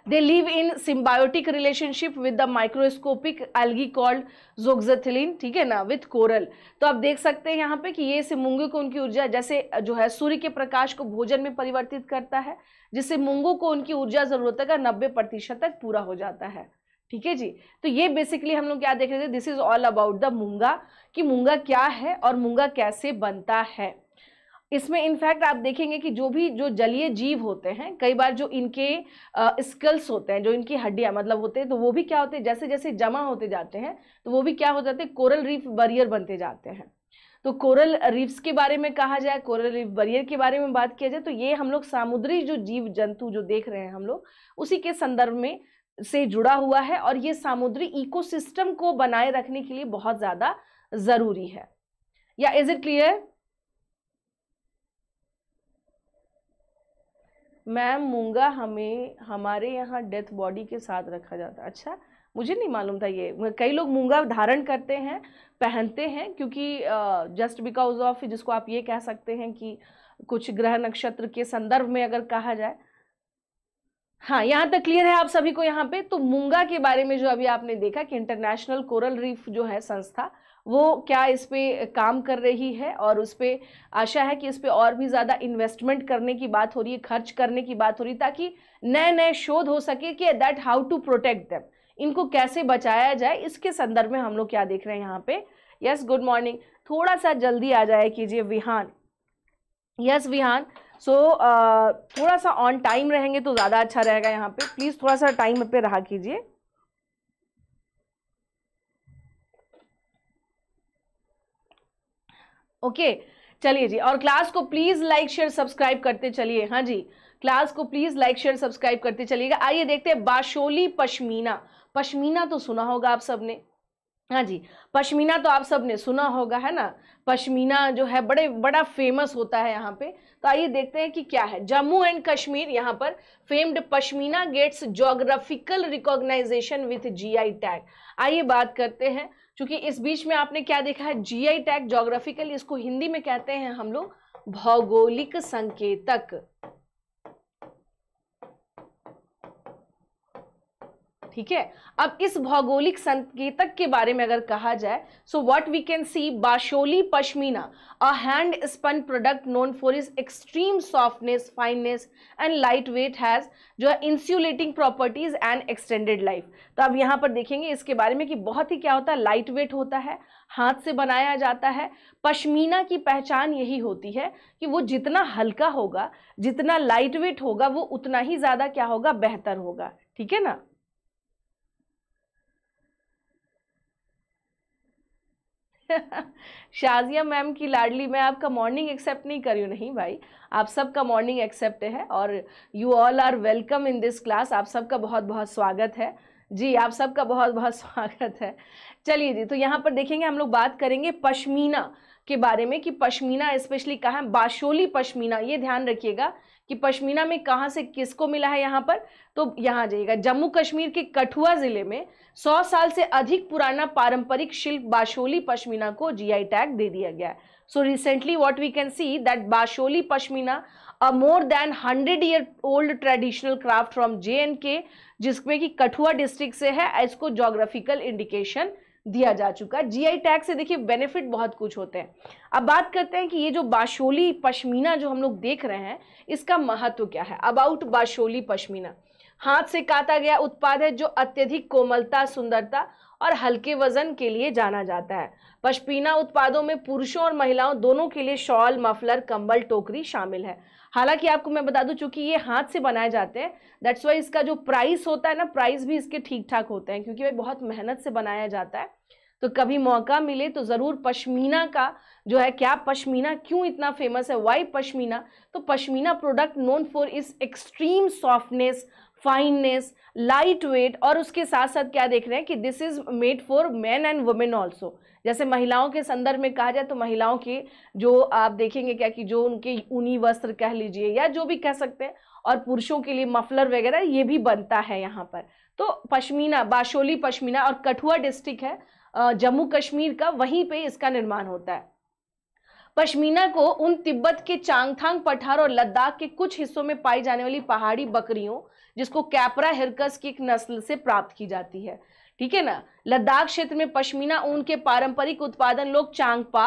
they live in symbiotic relationship with the microscopic algae called zoxanthellin ठीक है ना विथ कोरल तो आप देख सकते हैं यहाँ पे कि ये से मूंगे को उनकी ऊर्जा जैसे जो है सूर्य के प्रकाश को भोजन में परिवर्तित करता है जिससे मूंगों को उनकी ऊर्जा जरूरत का नब्बे प्रतिशत तक पूरा हो जाता है ठीक है जी तो ये बेसिकली हम लोग क्या देख रहे थे this is all about the मूंगा कि मूंगा क्या है और मूंगा कैसे बनता है इसमें इनफैक्ट आप देखेंगे कि जो भी जो जलीय जीव होते हैं कई बार जो इनके स्कल्स होते हैं जो इनकी हड्डियाँ मतलब होते हैं तो वो भी क्या होते हैं जैसे जैसे जमा होते जाते हैं तो वो भी क्या हो जाते हैं कोरल रीफ बरियर बनते जाते हैं तो कोरल रीफ्स के बारे में कहा जाए कोरल रीफ बरियर के बारे में बात किया जाए तो ये हम लोग सामुद्री जो जीव जंतु जो देख रहे हैं हम लोग उसी के संदर्भ में से जुड़ा हुआ है और ये समुद्री इकोसिस्टम को बनाए रखने के लिए बहुत ज़्यादा ज़रूरी है या इज़ इट क्लियर मैम मूंगा हमें हमारे यहाँ डेथ बॉडी के साथ रखा जाता अच्छा मुझे नहीं मालूम था ये कई लोग मूंगा धारण करते हैं पहनते हैं क्योंकि जस्ट बिकॉज ऑफ जिसको आप ये कह सकते हैं कि कुछ ग्रह नक्षत्र के संदर्भ में अगर कहा जाए हाँ यहाँ तक क्लियर है आप सभी को यहाँ पे तो मूंगा के बारे में जो अभी आपने देखा कि इंटरनेशनल कोरल रीफ जो है संस्था वो क्या इस पर काम कर रही है और उस पर आशा है कि इस पर और भी ज़्यादा इन्वेस्टमेंट करने की बात हो रही है खर्च करने की बात हो रही है ताकि नए नए शोध हो सके कि that how to protect them इनको कैसे बचाया जाए इसके संदर्भ में हम लोग क्या देख रहे हैं यहाँ पे यस गुड मॉर्निंग थोड़ा सा जल्दी आ जाए कीजिए Vihaan yes yes, Vihaan so so, uh, थोड़ा सा ऑन टाइम रहेंगे तो ज़्यादा अच्छा रहेगा यहाँ पे प्लीज़ थोड़ा सा टाइम पे रहा कीजिए ओके okay, चलिए जी और क्लास को प्लीज़ लाइक शेयर सब्सक्राइब करते चलिए हाँ जी क्लास को प्लीज़ लाइक शेयर सब्सक्राइब करते चलिएगा आइए देखते हैं बाशोली पश्मीना पश्मीना तो सुना होगा आप सबने हाँ जी पश्मीना तो आप सब ने सुना होगा है ना पश्मीना जो है बड़े बड़ा फेमस होता है यहाँ पे तो आइए देखते हैं कि क्या है जम्मू एंड कश्मीर यहाँ पर famed pashmina gets geographical recognisation with GI tag आइए बात करते हैं क्योंकि इस बीच में आपने क्या देखा है जीआई टैग जोग्राफिकल इसको हिंदी में कहते हैं हम लोग भौगोलिक संकेतक ठीक है अब इस भौगोलिक संकेतक के बारे में अगर कहा जाए so what we can see Basholi pashmina a hand spun product known for is extreme softness fineness and light weight has जो है insulating properties and extended life तो अब यहाँ पर देखेंगे इसके बारे में कि बहुत ही क्या होता है लाइट वेट होता है हाथ से बनाया जाता है पश्मीना की पहचान यही होती है कि वो जितना हल्का होगा जितना लाइट वेट होगा वो उतना ही ज़्यादा क्या होगा बेहतर होगा ठीक है ना शाजिया मैम की लाडली मैं आपका मॉर्निंग एक्सेप्ट नहीं करी हूँ नहीं भाई आप सबका मॉर्निंग एक्सेप्ट है और you all are welcome in this class आप सबका बहुत बहुत स्वागत है जी आप सबका बहुत बहुत स्वागत है चलिए जी तो यहाँ पर देखेंगे हम लोग बात करेंगे पश्मीना के बारे में कि पश्मीना स्पेशली कहाँ बाशोली पश्मीना ये ध्यान रखिएगा कि पश्मीना में कहां से किसको मिला है यहां पर तो यहां जाइएगा जम्मू कश्मीर के कठुआ जिले में 100 साल से अधिक पुराना पारंपरिक शिल्प बाशोली पश्मीना को जीआई टैग दे दिया गया है so recently what we can see that Basholi pashmina a more than hundred year old traditional craft from J and K जिसमें कि कठुआ डिस्ट्रिक्ट से है इसको जोग्राफिकल इंडिकेशन दिया जा चुका जीआई टैग से देखिए बेनिफिट बहुत कुछ होते हैं अब बात करते हैं कि ये जो बाशोली पश्मीना जो हम लोग देख रहे हैं इसका महत्व क्या है अबाउट बाशोली पश्मीना हाथ से काटा गया उत्पाद है जो अत्यधिक कोमलता सुंदरता और हल्के वजन के लिए जाना जाता है पश्मीना उत्पादों में पुरुषों और महिलाओं दोनों के लिए शॉल मफलर कंबल टोकरी शामिल है हालांकि आपको मैं बता दूं चूंकि ये हाथ से बनाए जाते हैं दैट्स वाई इसका जो प्राइस होता है ना प्राइस भी इसके ठीक ठाक होते हैं क्योंकि भाई बहुत मेहनत से बनाया जाता है तो कभी मौका मिले तो ज़रूर पश्मीना का जो है क्या पश्मीना क्यों इतना फेमस है वाई पश्मीना तो pashmina product known for is extreme softness fineness light weight और उसके साथ साथ क्या देख रहे हैं कि this is made for man and women also जैसे महिलाओं के संदर्भ में कहा जाए तो महिलाओं की जो आप देखेंगे क्या कि जो उनके ऊनी वस्त्र कह लीजिए या जो भी कह सकते हैं और पुरुषों के लिए मफलर वगैरह ये भी बनता है यहाँ पर तो पश्मीना बाशोली पश्मीना और कठुआ डिस्ट्रिक्ट है जम्मू कश्मीर का वहीं पे इसका निर्माण होता है पश्मीना को उन तिब्बत के चांगथांग पठार और लद्दाख के कुछ हिस्सों में पाई जाने वाली पहाड़ी बकरियों जिसको कैपरा हिरकस की एक नस्ल से प्राप्त की जाती है ठीक है ना लद्दाख क्षेत्र में पश्मीना ऊन के पारंपरिक उत्पादन लोग चांगपा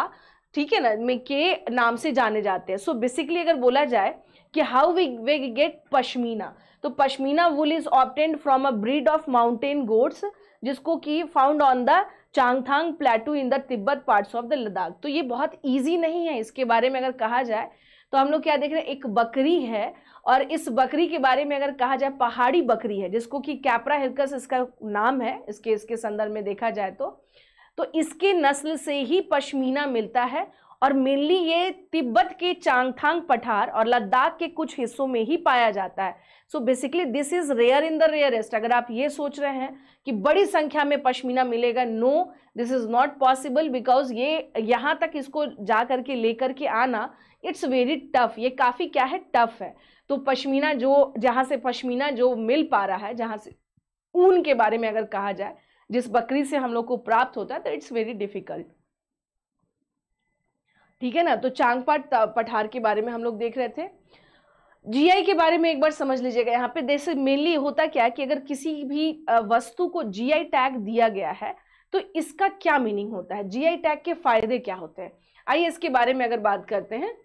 ठीक है ना में के नाम से जाने जाते हैं सो बेसिकली अगर बोला जाए कि how we way get pashmina तो pashmina wool is obtained from a breed of mountain goats जिसको कि found on the Changthang plateau in the Tibet parts of the Ladakh तो ये बहुत ईजी नहीं है इसके बारे में अगर कहा जाए तो हम लोग क्या देख रहे हैं एक बकरी है और इस बकरी के बारे में अगर कहा जाए पहाड़ी बकरी है जिसको कि कैपरा हिरकस इसका नाम है इसके इसके संदर्भ में देखा जाए तो तो इसके नस्ल से ही पश्मीना मिलता है और मेनली ये तिब्बत के चांगथांग पठार और लद्दाख के कुछ हिस्सों में ही पाया जाता है so basically this is rare in the rarest अगर आप ये सोच रहे हैं कि बड़ी संख्या में पश्मीना मिलेगा no this is not possible because ये यहाँ तक इसको जा करके लेकर के आना इट्स वेरी टफ ये काफ़ी क्या है टफ है तो पश्मीना जो जहाँ से पश्मीना जो मिल पा रहा है जहाँ से ऊन के बारे में अगर कहा जाए जिस बकरी से हम लोग को प्राप्त होता है तो इट्स वेरी डिफिकल्ट ठीक है ना तो चांगपाट पठार के बारे में हम लोग देख रहे थे जीआई के बारे में एक बार समझ लीजिएगा यहाँ पे जैसे मेनली होता क्या है कि अगर किसी भी वस्तु को जीआई टैग दिया गया है तो इसका क्या मीनिंग होता है जीआई टैग के फायदे क्या होते हैं आइए इसके बारे में अगर बात करते हैं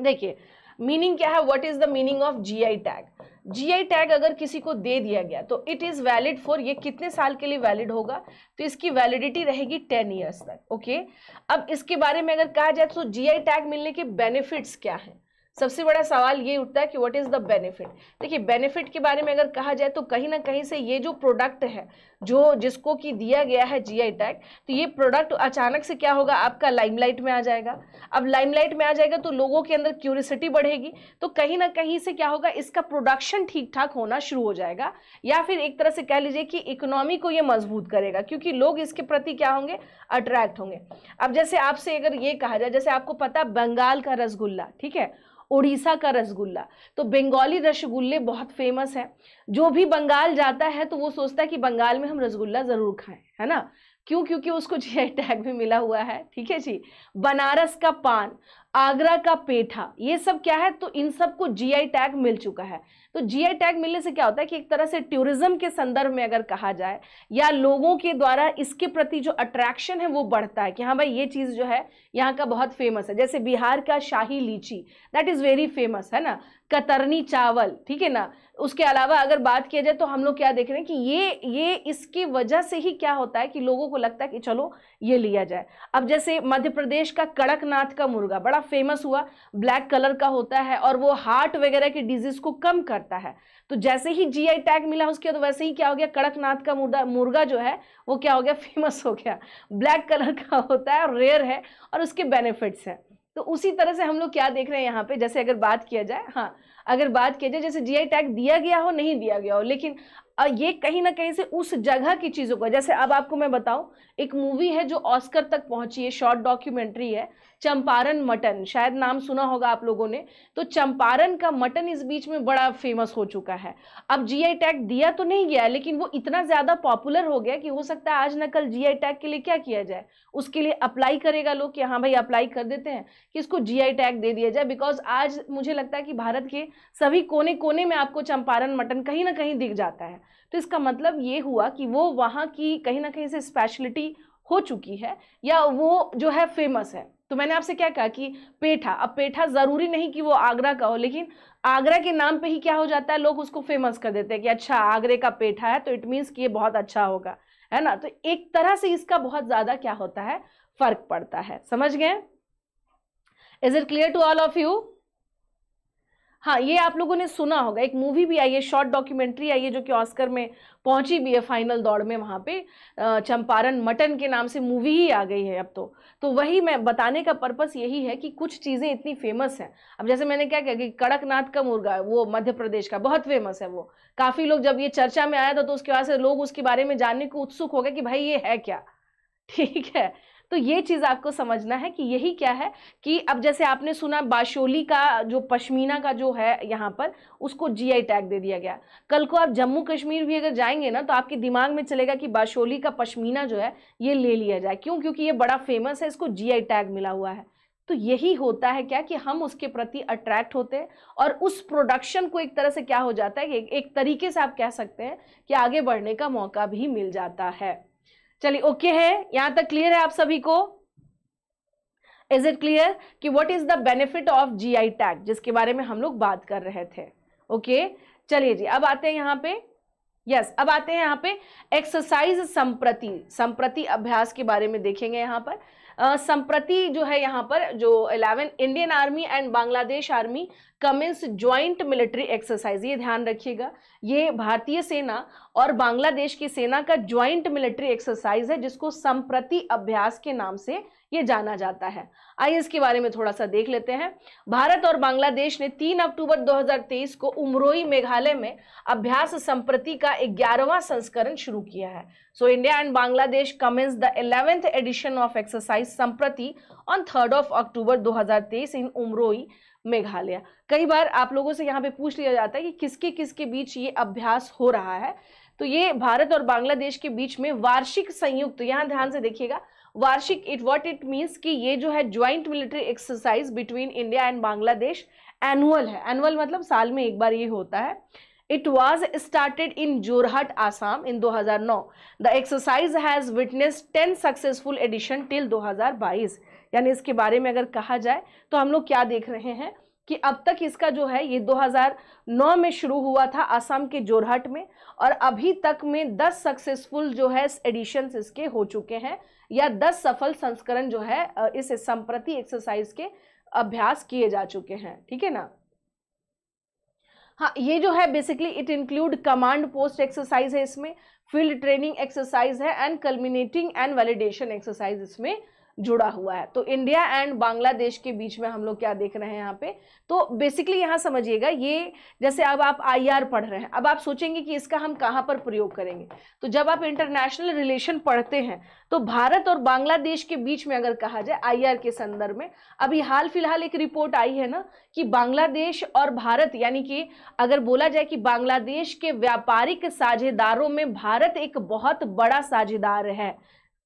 देखिए मीनिंग क्या है what is the meaning of GI tag GI tag अगर किसी को दे दिया गया तो इट इज़ वैलिड फॉर ये कितने साल के लिए वैलिड होगा तो इसकी वैलिडिटी रहेगी टेन ईयर्स तक ओके अब इसके बारे में अगर कहा जाए तो जीआई टैग मिलने के बेनिफिट्स क्या हैं सबसे बड़ा सवाल ये उठता है कि व्हाट इज़ द बेनिफिट देखिए बेनिफिट के बारे में अगर कहा जाए तो कहीं ना कहीं से ये जो प्रोडक्ट है जो जिसको कि दिया गया है जीआई टैग तो ये प्रोडक्ट अचानक से क्या होगा आपका लाइमलाइट में आ जाएगा अब लाइमलाइट में आ जाएगा तो लोगों के अंदर क्यूरिसिटी बढ़ेगी तो कहीं ना कहीं से क्या होगा इसका प्रोडक्शन ठीक ठाक होना शुरू हो जाएगा या फिर एक तरह से कह लीजिए कि इकोनॉमी को ये मजबूत करेगा क्योंकि लोग इसके प्रति क्या होंगे अट्रैक्ट होंगे अब जैसे आपसे अगर ये कहा जाए जैसे आपको पता बंगाल का रसगुल्ला ठीक है उड़ीसा का रसगुल्ला तो बंगाली रसगुल्ले बहुत फेमस है जो भी बंगाल जाता है तो वो सोचता है कि बंगाल में हम रसगुल्ला ज़रूर खाएं है ना क्यों क्योंकि उसको जी आई टैग भी मिला हुआ है ठीक है जी बनारस का पान आगरा का पेठा ये सब क्या है तो इन सब को आई टैग मिल चुका है तो जी आई टैग मिलने से क्या होता है कि एक तरह से टूरिज्म के संदर्भ में अगर कहा जाए या लोगों के द्वारा इसके प्रति जो अट्रैक्शन है वो बढ़ता है कि हाँ भाई ये चीज़ जो है यहाँ का बहुत फेमस है जैसे बिहार का शाही लीची दैट इज़ वेरी फेमस है ना कतरनी चावल ठीक है ना उसके अलावा अगर बात किया जाए तो हम लोग क्या देख रहे हैं कि ये ये इसकी वजह से ही क्या होता है कि लोगों को लगता है कि चलो ये लिया जाए अब जैसे मध्य प्रदेश का कड़कनाथ का मुर्गा बड़ा फेमस हुआ ब्लैक कलर का होता है और वो हार्ट वगैरह की डिजीज को कम करता है तो जैसे ही जीआई टैग मिला उसके बाद तो वैसे ही क्या हो गया कड़कनाथ का मुर्गा मुर्गा जो है वो क्या हो गया फेमस हो गया ब्लैक कलर का होता है और रेयर है और उसके बेनिफिट्स हैं तो उसी तरह से हम लोग क्या देख रहे हैं यहाँ पे जैसे अगर बात किया जाए हाँ अगर बात किया जाए जैसे जीआई टैग दिया गया हो नहीं दिया गया हो लेकिन ये कहीं ना कहीं से उस जगह की चीज़ों को जैसे अब आपको मैं बताऊं एक मूवी है जो ऑस्कर तक पहुंची है शॉर्ट डॉक्यूमेंट्री है चंपारण मटन शायद नाम सुना होगा आप लोगों ने तो चंपारण का मटन इस बीच में बड़ा फेमस हो चुका है अब जीआई टैग दिया तो नहीं गया लेकिन वो इतना ज़्यादा पॉपुलर हो गया कि हो सकता है आज ना कल जीआई टैग के लिए क्या किया जाए उसके लिए अप्लाई करेगा लोग कि हाँ भाई अप्लाई कर देते हैं कि इसको जीआई टैग दे दिया जाए बिकॉज आज मुझे लगता है कि भारत के सभी कोने कोने में आपको चंपारण मटन कहीं ना कहीं दिख जाता है तो इसका मतलब ये हुआ कि वो वहाँ की कहीं ना कहीं से स्पेशलिटी हो चुकी है या वो जो है फेमस है तो मैंने आपसे क्या कहा कि पेठा अब पेठा ज़रूरी नहीं कि वो आगरा का हो लेकिन आगरा के नाम पे ही क्या हो जाता है लोग उसको फेमस कर देते हैं कि अच्छा आगरे का पेठा है तो इट मीन्स कि ये बहुत अच्छा होगा है ना तो एक तरह से इसका बहुत ज़्यादा क्या होता है फ़र्क पड़ता है समझ गए is it clear to all of you हाँ ये आप लोगों ने सुना होगा एक मूवी भी आई है शॉर्ट डॉक्यूमेंट्री आई है जो कि ऑस्कर में पहुंची भी है फाइनल दौड़ में वहाँ पे चंपारण मटन के नाम से मूवी ही आ गई है अब तो तो वही मैं बताने का पर्पस यही है कि कुछ चीज़ें इतनी फेमस हैं अब जैसे मैंने क्या कहा कि कड़कनाथ का मुर्गा है वो मध्य प्रदेश का बहुत फेमस है वो काफ़ी लोग जब ये चर्चा में आया था तो उसके बाद से लोग उसके बारे में जानने को उत्सुक हो गए कि भाई ये है क्या ठीक है तो ये चीज़ आपको समझना है कि यही क्या है कि अब जैसे आपने सुना बाशोली का जो पश्मीना का जो है यहाँ पर उसको जीआई टैग दे दिया गया कल को आप जम्मू कश्मीर भी अगर जाएंगे ना तो आपके दिमाग में चलेगा कि बाशोली का पश्मीना जो है ये ले लिया जाए क्यों क्योंकि ये बड़ा फेमस है इसको जी टैग मिला हुआ है तो यही होता है क्या कि हम उसके प्रति अट्रैक्ट होते हैं और उस प्रोडक्शन को एक तरह से क्या हो जाता है कि एक तरीके से आप कह सकते हैं कि आगे बढ़ने का मौका भी मिल जाता है चलिए ओके है यहां तक क्लियर है आप सभी को इज इट क्लियर कि what is the benefit of I tag जिसके बारे में हम लोग बात कर रहे थे ओके okay? चलिए जी अब आते हैं यहाँ पे यस yes, अब आते हैं यहाँ पे एक्सरसाइज संप्रति संप्रति अभ्यास के बारे में देखेंगे यहां पर संप्रति जो है यहाँ पर जो 11 Indian army and Bangladesh army commence joint military exercise ये ध्यान रखिएगा ये भारतीय सेना और बांग्लादेश की सेना का ज्वाइंट मिलिट्री एक्सरसाइज है जिसको संप्रति अभ्यास के नाम से ये जाना जाता है आइए इसके बारे में थोड़ा सा देख लेते हैं भारत और बांग्लादेश ने 3 अक्टूबर 2023 को उमरोई मेघालय में अभ्यास संप्रति का ग्यारहवां संस्करण शुरू किया है so India and Bangladesh commence the eleventh edition of exercise Sampriti on third of October दो इन उमरोई मेघालय कई बार आप लोगों से यहाँ पे पूछ लिया जाता है कि किसके किसके बीच ये अभ्यास हो रहा है तो ये भारत और बांग्लादेश के बीच में वार्षिक संयुक्त तो यहाँ ध्यान से देखिएगा वार्षिक इट व्हाट इट मींस कि ये जो है joint military exercise between India and Bangladesh annual है एनुअल मतलब साल में एक बार ये होता है it was started in Jorhat, Assam in 2009. The exercise has witness 10 successful edition till 2022. यानी इसके बारे में अगर कहा जाए तो हम लोग क्या देख रहे हैं कि अब तक इसका जो है ये 2009 में शुरू हुआ था असम के जोरहट में और अभी तक में 10 सक्सेसफुल जो है एडिशन इसके हो चुके हैं या 10 सफल संस्करण जो है इस संप्रति एक्सरसाइज के अभ्यास किए जा चुके हैं ठीक है ना हाँ ये जो है basically it include command post exercise है इसमें फील्ड ट्रेनिंग एक्सरसाइज है and culminating and validation exercise इसमें जुड़ा हुआ है तो इंडिया एंड बांग्लादेश के बीच में हम लोग क्या देख रहे हैं यहाँ पे तो बेसिकली यहाँ समझिएगा ये जैसे अब आप आईआर पढ़ रहे हैं अब आप सोचेंगे कि इसका हम कहाँ पर प्रयोग करेंगे तो जब आप इंटरनेशनल रिलेशन पढ़ते हैं तो भारत और बांग्लादेश के बीच में अगर कहा जाए आई के संदर्भ में अभी हाल फिलहाल एक रिपोर्ट आई है ना कि बांग्लादेश और भारत यानी कि अगर बोला जाए कि बांग्लादेश के व्यापारिक साझेदारों में भारत एक बहुत बड़ा साझेदार है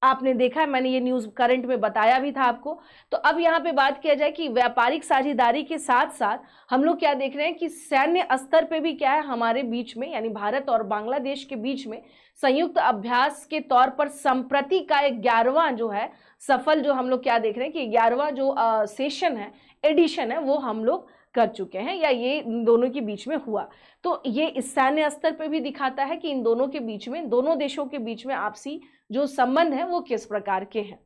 आपने देखा है मैंने ये न्यूज़ करंट में बताया भी था आपको तो अब यहाँ पे बात किया जाए कि व्यापारिक साझेदारी के साथ साथ हम लोग क्या देख रहे हैं कि सैन्य स्तर पे भी क्या है हमारे बीच में यानी भारत और बांग्लादेश के बीच में संयुक्त अभ्यास के तौर पर संप्रति का एक ग्यारहवा जो है सफल जो हम लोग क्या देख रहे हैं कि ग्यारहवा जो आ, सेशन है एडिशन है वो हम लोग कर चुके हैं या ये इन दोनों के बीच में हुआ तो ये सैन्य स्तर पर भी दिखाता है कि इन दोनों के बीच में दोनों देशों के बीच में आपसी जो संबंध है वो किस प्रकार के हैं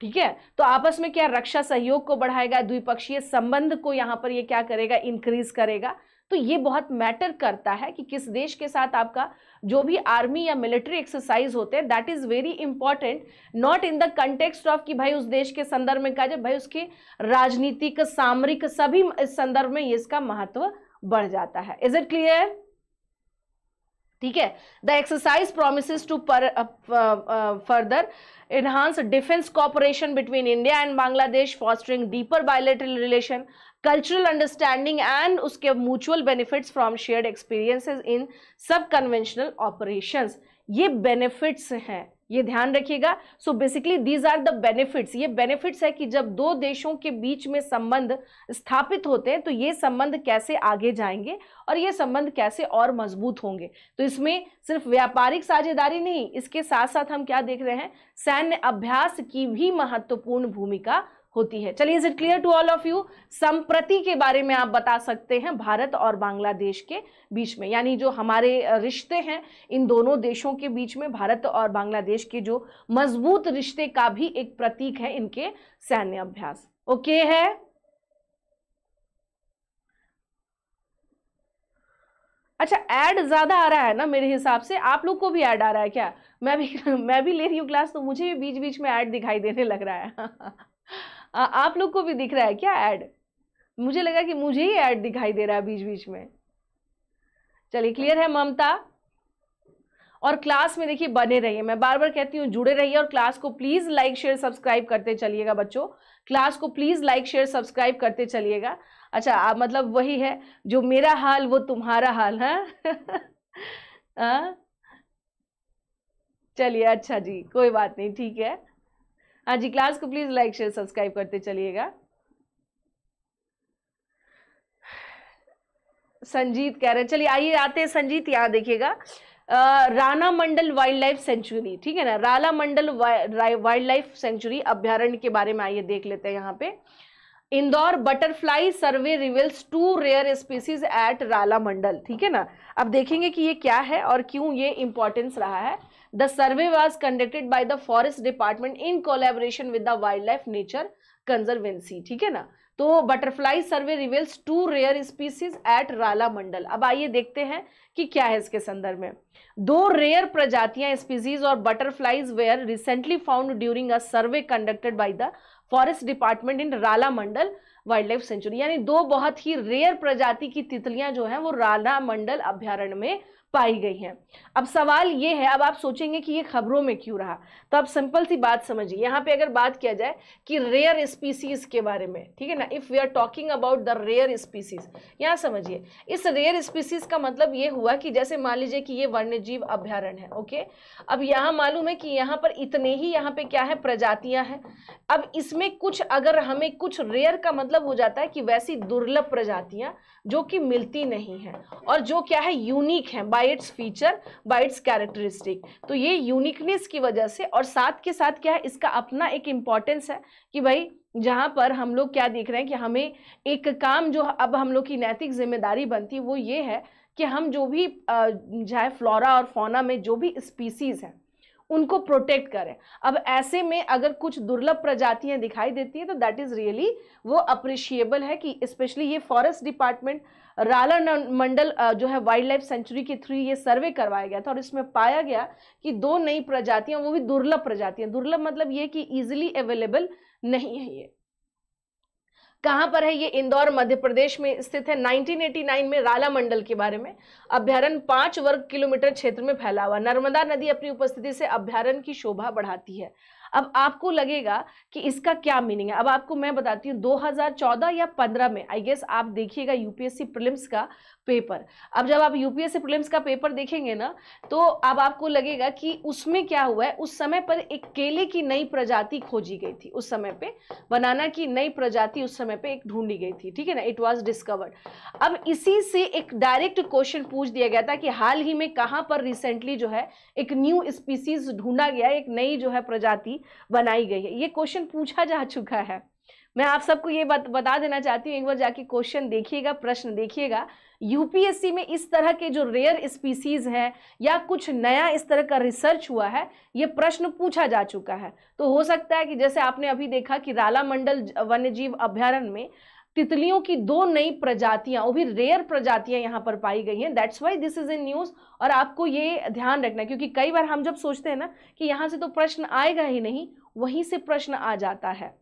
ठीक है तो आपस में क्या रक्षा सहयोग को बढ़ाएगा द्विपक्षीय संबंध को यहाँ पर ये क्या करेगा इंक्रीज करेगा तो ये बहुत मैटर करता है कि किस देश के साथ आपका जो भी आर्मी या मिलिट्री एक्सरसाइज होते हैं that is very important not in the context of कि भाई उस देश के संदर्भ में कहा जाए भाई उसके राजनीतिक सामरिक सभी संदर्भ में इसका महत्व बढ़ जाता है इज इट क्लियर ठीक है द एक्सरसाइज प्रोमिस टू पर further enhance defence cooperation between India and Bangladesh fostering deeper bilateral relation cultural understanding and उसके mutual benefits from shared experiences in sub conventional operation ये बेनिफिट्स हैं ये ध्यान रखिएगा so basically these are the benefits ये बेनिफिट्स है कि जब दो देशों के बीच में संबंध स्थापित होते हैं तो ये संबंध कैसे आगे जाएंगे और ये संबंध कैसे और मजबूत होंगे तो इसमें सिर्फ व्यापारिक साझेदारी नहीं इसके साथ साथ हम क्या देख रहे हैं सैन्य अभ्यास की भी महत्वपूर्ण भूमिका होती है चलिए is it clear to all of you Sampriti के बारे में आप बता सकते हैं भारत और बांग्लादेश के बीच में यानी जो हमारे रिश्ते हैं इन दोनों देशों के बीच में भारत और बांग्लादेश के जो मजबूत रिश्ते का भी एक प्रतीक है इनके सैन्य अभ्यास ओके है अच्छा ऐड ज़्यादा आ रहा है ना मेरे हिसाब से आप लोग को भी ऐड आ रहा है क्या मैं भी मैं भी ले रही हूँ क्लास तो मुझे भी बीच बीच में ऐड दिखाई देने लग रहा है आप लोग को भी दिख रहा है क्या ऐड मुझे लगा कि मुझे ही ऐड दिखाई दे रहा है बीच बीच में चलिए क्लियर है ममता और क्लास में देखिए बने रहिए मैं बार बार कहती हूँ जुड़े रहिए और क्लास को प्लीज़ लाइक शेयर सब्सक्राइब करते चलिएगा बच्चों क्लास को प्लीज़ लाइक शेयर सब्सक्राइब करते चलिएगा अच्छा आप मतलब वही है जो मेरा हाल वो तुम्हारा हाल है हाँ? हाँ? चलिए अच्छा जी कोई बात नहीं ठीक है हाँ जी क्लास को प्लीज लाइक शेयर सब्सक्राइब करते चलिएगा संजीत कह रहे हैं चलिए आइए आते हैं संजीत यहाँ देखिएगा Rana Mandal wild life sanctuary ठीक है ना Ralamandal wild life sanctuary अभ्यारण्य के बारे में आइए देख लेते हैं यहाँ पे Indore butterfly survey reveals two rare species at Ralamandal ठीक है ना अब देखेंगे कि ये क्या है और क्यों ये इंपॉर्टेंस रहा है survey was conducted by the forest department in collaboration with the wildlife nature conservancy ठीक है ना तो butterfly survey reveals two rare species at Ralamandal अब आइए देखते हैं कि क्या है इसके संदर्भ में दो रेयर प्रजातियां स्पीसीज और butterflies were recently found during a survey conducted by the forest department in Ralamandal wild life sanctuary यानी दो बहुत ही रेयर प्रजाति की तितलियां जो हैं वो राला मंडल अभ्यारण्य में पाई गई हैं अब सवाल ये है अब आप सोचेंगे कि ये खबरों में क्यों रहा तो आप सिंपल सी बात समझिए यहाँ पे अगर बात किया जाए कि रेयर स्पीसीज के बारे में ठीक है ना if we are talking about the rare species यहाँ समझिए इस रेयर स्पीसीज का मतलब ये हुआ कि जैसे मान लीजिए कि ये वन्यजीव अभ्यारण है ओके अब यहाँ मालूम है कि यहाँ पर इतने ही यहाँ पे क्या है प्रजातियाँ हैं अब इसमें कुछ अगर हमें कुछ रेयर का मतलब हो जाता है कि वैसी दुर्लभ प्रजातियाँ जो कि मिलती नहीं है और जो क्या है यूनिक है by its feature by its characteristic तो ये यूनिकनेस की वजह से और साथ के साथ क्या है इसका अपना एक इम्पॉर्टेंस है कि भाई जहाँ पर हम लोग क्या देख रहे हैं कि हमें एक काम जो अब हम लोग की नैतिक जिम्मेदारी बनती वो ये है कि हम जो भी चाहे फ्लोरा और फोना में जो भी स्पीसीज़ हैं उनको प्रोटेक्ट करें अब ऐसे में अगर कुछ दुर्लभ प्रजातियां दिखाई देती हैं तो दैट इज़ रियली वो अप्रिशिएबल है कि स्पेशली ये फॉरेस्ट डिपार्टमेंट राला मंडल जो है वाइल्ड लाइफ सेंचुरी के थ्रू ये सर्वे करवाया गया था और इसमें पाया गया कि दो नई प्रजातियां वो भी दुर्लभ प्रजातियां दुर्लभ मतलब ये कि ईजिली अवेलेबल नहीं है ये कहाँ पर है ये इंदौर मध्य प्रदेश में स्थित है 1989 में राला मंडल के बारे में अभ्यारण पाँच वर्ग किलोमीटर क्षेत्र में फैला हुआ नर्मदा नदी अपनी उपस्थिति से अभ्यारण की शोभा बढ़ाती है अब आपको लगेगा कि इसका क्या मीनिंग है अब आपको मैं बताती हूँ 2014 या 15 में आई गेस आप देखिएगा यूपीएससी प्रिलिम्स का पेपर अब जब आप यूपीएससी प्रिलिम्स का पेपर देखेंगे ना तो अब आपको लगेगा कि उसमें क्या हुआ है उस समय पर एक केले की नई प्रजाति खोजी गई थी उस समय पे बनाना की नई प्रजाति उस समय पे एक ढूंढी गई थी ठीक है ना इट वॉज डिस्कवर्ड अब इसी से एक डायरेक्ट क्वेश्चन पूछ दिया गया था कि हाल ही में कहाँ पर रिसेंटली जो है एक न्यू स्पीसीज ढूंढा गया एक नई जो है प्रजाति बनाई गई है ये क्वेश्चन पूछा जा चुका है मैं आप सबको ये बत, बता देना चाहती हूँ एक बार जाके क्वेश्चन देखिएगा प्रश्न देखिएगा यूपीएससी में इस तरह के जो रेयर स्पीसीज हैं या कुछ नया इस तरह का रिसर्च हुआ है ये प्रश्न पूछा जा चुका है तो हो सकता है कि जैसे आपने अभी देखा कि राला मंडल वन्यजीव अभ्यारण्य में तितलियों की दो नई प्रजातियां वो भी रेयर प्रजातियां यहां पर पाई गई हैं that's why this is in news और आपको ये ध्यान रखना क्योंकि कई बार हम जब सोचते हैं ना कि यहाँ से तो प्रश्न आएगा ही नहीं वहीं से प्रश्न आ जाता है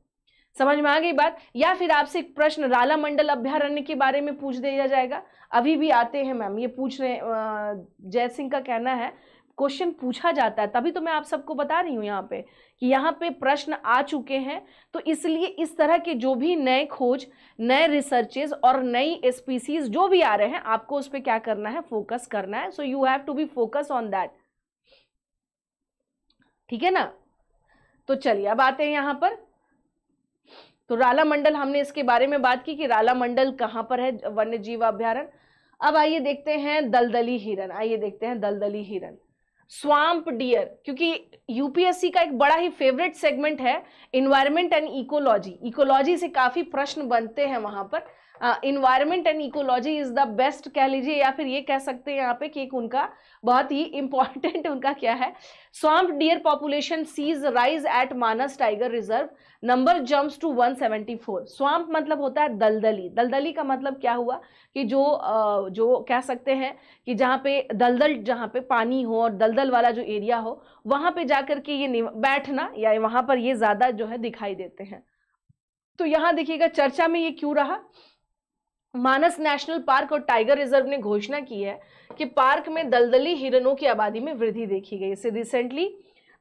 समझ में आ गई बात या फिर आपसे एक प्रश्न राला मंडल अभ्यारण्य के बारे में पूछ दिया जाएगा अभी भी आते हैं मैम ये पूछ रहे जय सिंह का कहना है क्वेश्चन पूछा जाता है तभी तो मैं आप सबको बता रही हूँ यहाँ पे कि यहाँ पे प्रश्न आ चुके हैं तो इसलिए इस तरह के जो भी नए खोज नए रिसर्चेज और नई स्पीसीज जो भी आ रहे हैं आपको उस पर क्या करना है फोकस करना है so you have to be focus on that ठीक है ना तो चलिए अब आते हैं यहां पर तो राला मंडल हमने इसके बारे में बात की कि राला मंडल कहां पर है वन्य जीव अभ्यारण अब आइए देखते हैं दलदली हिरण आइए देखते हैं दलदली हिरण स्वाम्प डियर क्योंकि यूपीएससी का एक बड़ा ही फेवरेट सेगमेंट है इन्वायरमेंट एंड इकोलॉजी इकोलॉजी से काफ़ी प्रश्न बनते हैं वहां पर environment and ecology is the best कह लीजिए या फिर ये कह सकते हैं यहाँ पे कि एक उनका बहुत ही इंपॉर्टेंट उनका क्या है swamp deer population sees rise at Manas tiger reserve number jumps to 174 swamp मतलब होता है दलदली दलदली का मतलब क्या हुआ कि जो uh, जो कह सकते हैं कि जहाँ पे दलदल जहाँ पे पानी हो और दलदल वाला जो एरिया हो वहाँ पे जाकर के ये बैठना या वहाँ पर ये ज़्यादा जो है दिखाई देते हैं तो यहाँ देखिएगा चर्चा में ये क्यों रहा मानस नेशनल पार्क और टाइगर रिजर्व ने घोषणा की है कि पार्क में दलदली हिरणों की आबादी में वृद्धि देखी गई इसे recently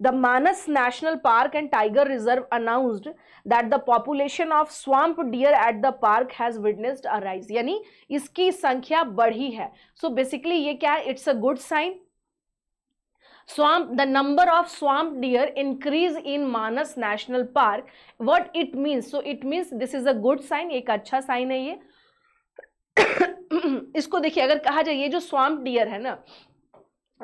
the Manas national park and tiger reserve announced that the population of swamp deer at the park has witnessed a rise यानी इसकी संख्या बढ़ी है सो so बेसिकली ये क्या है it's a good sign swamp the number of swamp deer increase in Manas national park what it means so it means this is a good sign एक अच्छा साइन है ये इसको देखिए अगर कहा जाए ये जो स्वाम डियर है ना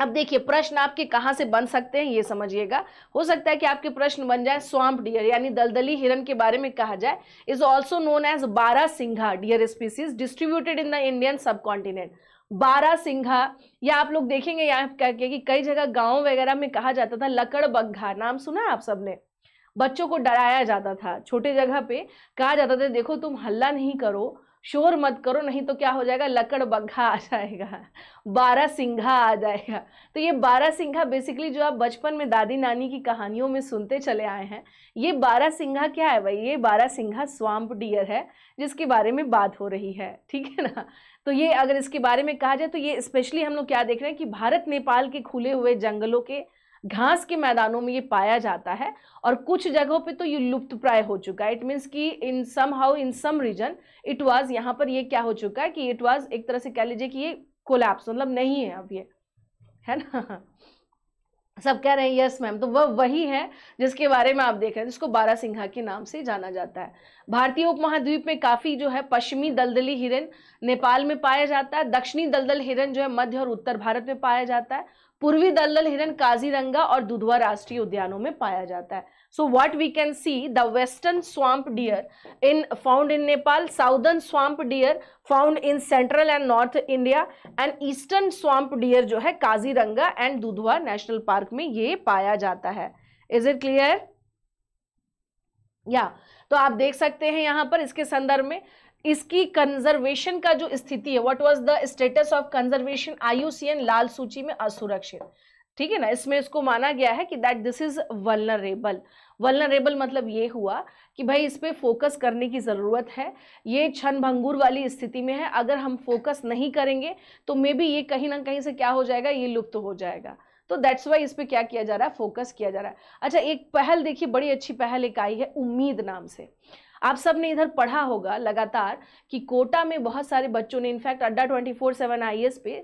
अब देखिए प्रश्न आपके कहाँ से बन सकते हैं ये समझिएगा हो सकता है कि आपके प्रश्न बन जाए स्वाम्प डियर यानी दलदली हिरन के बारे में कहा जाए is also known as barasingha deer species distributed in the Indian subcontinent barasingha या आप लोग देखेंगे यहाँ क्या कि कई जगह गाँव वगैरह में कहा जाता था लकड़ बग्घा नाम सुना आप सबने बच्चों को डराया जाता था छोटे जगह पे कहा जाता था देखो तुम हल्ला नहीं करो शोर मत करो नहीं तो क्या हो जाएगा लकड़ बग्घा आ जाएगा बारह सिंघा आ जाएगा तो ये बारह सिंघा बेसिकली जो आप बचपन में दादी नानी की कहानियों में सुनते चले आए हैं ये बारह सिंघा क्या है भाई ये बारह सिंघा स्वाम्प डियर है जिसके बारे में बात हो रही है ठीक है ना तो ये अगर इसके बारे में कहा जाए तो ये स्पेशली हम लोग क्या देख रहे हैं कि भारत नेपाल के खुले हुए जंगलों के घास के मैदानों में ये पाया जाता है और कुछ जगहों पे तो ये लुप्त प्राय हो चुका है इट मीन्स कि in somehow in some region it was यहाँ पर ये क्या हो चुका है कि इट वाज एक तरह से कह लीजिए कि ये कोलैप्स मतलब नहीं है अब ये है ना सब कह रहे हैं यस मैम तो वह वही है जिसके बारे में आप देख रहे हैं जिसको बारा सिंघा के नाम से जाना जाता है भारतीय उपमहाद्वीप में काफ़ी जो है पश्चिमी दलदली हिरण नेपाल में पाया जाता है दक्षिणी दलदल हिरन जो है मध्य और उत्तर भारत में पाया जाता है पूर्वी दलदल हिरण काजीरंगा और दुधवा राष्ट्रीय उद्यानों में पाया जाता है so what we can see the western swamp deer in found in Nepal southern swamp deer found in central and north India and eastern swamp deer जो है Kaziranga and Dudhwa national park में ये पाया जाता है इज इट क्लियर या तो आप देख सकते हैं यहां पर इसके संदर्भ में इसकी कंजर्वेशन का जो स्थिति है what was the status of conservation IUCN लाल सूची में असुरक्षित ठीक है ना इसमें इसको माना गया है कि that this is vulnerable vulnerable मतलब ये हुआ कि भाई इस पर फोकस करने की ज़रूरत है ये क्षण भंगुर वाली स्थिति में है अगर हम फोकस नहीं करेंगे तो मे बी ये कहीं ना कहीं से क्या हो जाएगा ये लुप्त तो हो जाएगा तो दैट्स वाई इस पर क्या किया जा रहा है फोकस किया जा रहा है अच्छा एक पहल देखिए बड़ी अच्छी पहल एक आई है उम्मीद नाम से आप सब ने इधर पढ़ा होगा लगातार कि कोटा में बहुत सारे बच्चों ने in fact Adda twenty four seven I S पे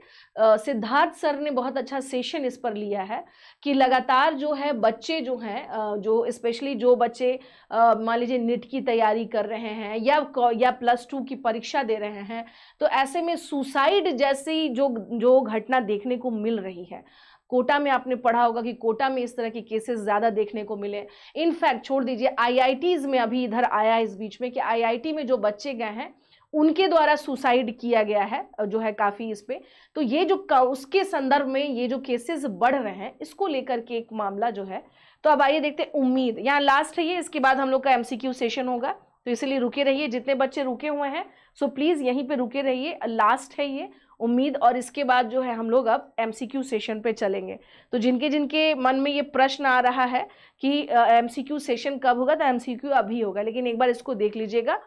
सिद्धार्थ सर ने बहुत अच्छा सेशन इस पर लिया है कि लगातार जो है बच्चे जो हैं जो स्पेशली जो बच्चे मान लीजिए निट की तैयारी कर रहे हैं या या प्लस टू की परीक्षा दे रहे हैं तो ऐसे में सुसाइड जैसी जो जो घटना देखने को मिल रही है कोटा में आपने पढ़ा होगा कि कोटा में इस तरह के केसेस ज़्यादा देखने को मिले इनफैक्ट छोड़ दीजिए आईआईटीज़ में अभी इधर आया इस बीच में कि आईआईटी में जो बच्चे गए हैं उनके द्वारा सुसाइड किया गया है जो है काफ़ी इस पर तो ये जो उसके संदर्भ में ये जो केसेस बढ़ रहे हैं इसको लेकर के एक मामला जो है तो अब आइए देखते हैं उम्मीद यहाँ लास्ट है ये इसके बाद हम लोग का एमसीक्यू सेशन होगा तो इसलिए रुके रहिए जितने बच्चे रुके हुए हैं सो प्लीज़ यहीं पे रुके रहिए लास्ट है ये उम्मीद और इसके बाद जो है हम लोग अब एम सेशन पे चलेंगे तो जिनके जिनके मन में ये प्रश्न आ रहा है कि एम सेशन कब होगा तो एम अभी होगा लेकिन एक बार इसको देख लीजिएगा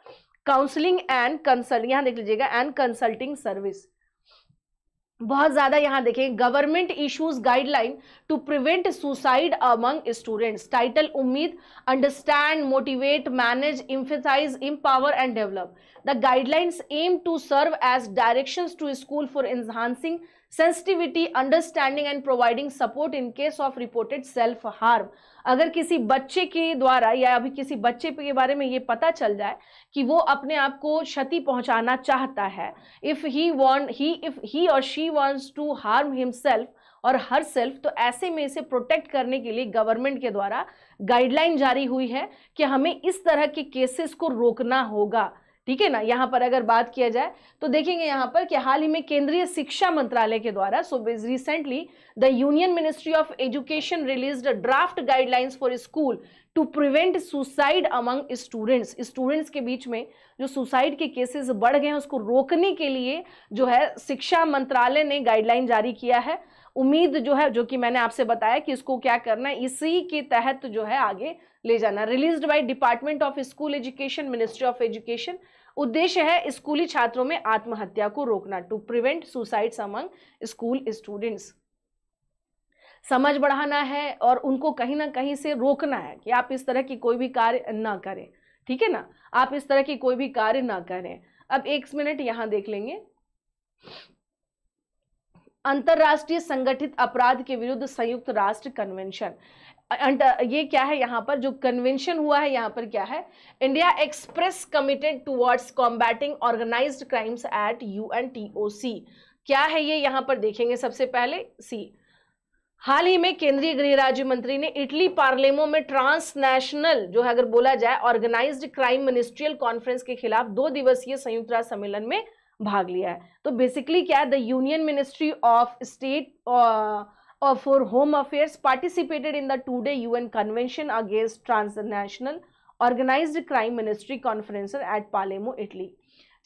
काउंसलिंग एंड कंसल्ट यहाँ देख लीजिएगा एंड कंसल्टिंग सर्विस बहुत ज़्यादा यहाँ देखें government issues guideline to prevent suicide among students title Ummeed understand motivate manage emphasise empower and develop the guidelines aim to serve as directions to school for enhancing sensitivity understanding and providing support in case of reported self harm अगर किसी बच्चे के द्वारा या अभी किसी बच्चे के बारे में ये पता चल जाए कि वो अपने आप को क्षति पहुंचाना चाहता है if he want he if he और she wants to harm himself और हर सेल्फ तो ऐसे में इसे प्रोटेक्ट करने के लिए गवर्नमेंट के द्वारा गाइडलाइन जारी हुई है कि हमें इस तरह के केसेस को रोकना होगा ठीक है ना यहाँ पर अगर बात किया जाए तो देखेंगे यहाँ पर कि हाल ही में केंद्रीय शिक्षा मंत्रालय के द्वारा सो बिज recently the union ministry of education release draft guidelines for school to prevent suicide among students students के बीच में जो सुसाइड के केसेस बढ़ गए हैं उसको रोकने के लिए जो है शिक्षा मंत्रालय ने गाइडलाइन जारी किया है उम्मीद जो है जो कि मैंने आपसे बताया कि इसको क्या करना है इसी के तहत जो है आगे ले जाना release by department of school education ministry of education उद्देश्य है स्कूली छात्रों में आत्महत्या को रोकना to prevent suicides among school students समझ बढ़ाना है और उनको कहीं ना कहीं से रोकना है कि आप इस तरह की कोई भी कार्य ना करें ठीक है ना आप इस तरह की कोई भी कार्य ना करें अब एक मिनट यहां देख लेंगे अंतर्राष्ट्रीय संगठित अपराध के विरुद्ध संयुक्त राष्ट्र कन्वेंशन Uh, ये क्या है यहाँ पर जो कन्वेंशन हुआ है यहाँ पर क्या है India express committed towards combating organised crimes at U N T O C क्या है ये यहाँ पर देखेंगे सबसे पहले सी हाल ही में केंद्रीय गृह राज्य मंत्री ने इटली पार्लियमो में ट्रांसनेशनल जो है अगर बोला जाए ऑर्गेनाइज्ड क्राइम मिनिस्ट्रियल कॉन्फ्रेंस के खिलाफ दो दिवसीय संयुक्त राष्ट्र सम्मेलन में भाग लिया है तो बेसिकली क्या है the union ministry of state uh, for Home Affairs participated in the two-day UN Convention Against Transnational Organized Crime Ministry Conference at Palermo, Italy.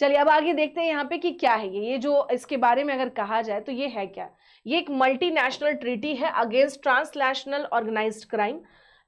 चलिए अब आगे देखते हैं यहाँ पे कि क्या है ये ये जो इसके बारे में अगर कहा जाए तो ये है क्या ये एक मल्टीनेशनल ट्रीटी है अगेंस्ट ट्रांसनेशनल ऑर्गेनाइज्ड क्राइम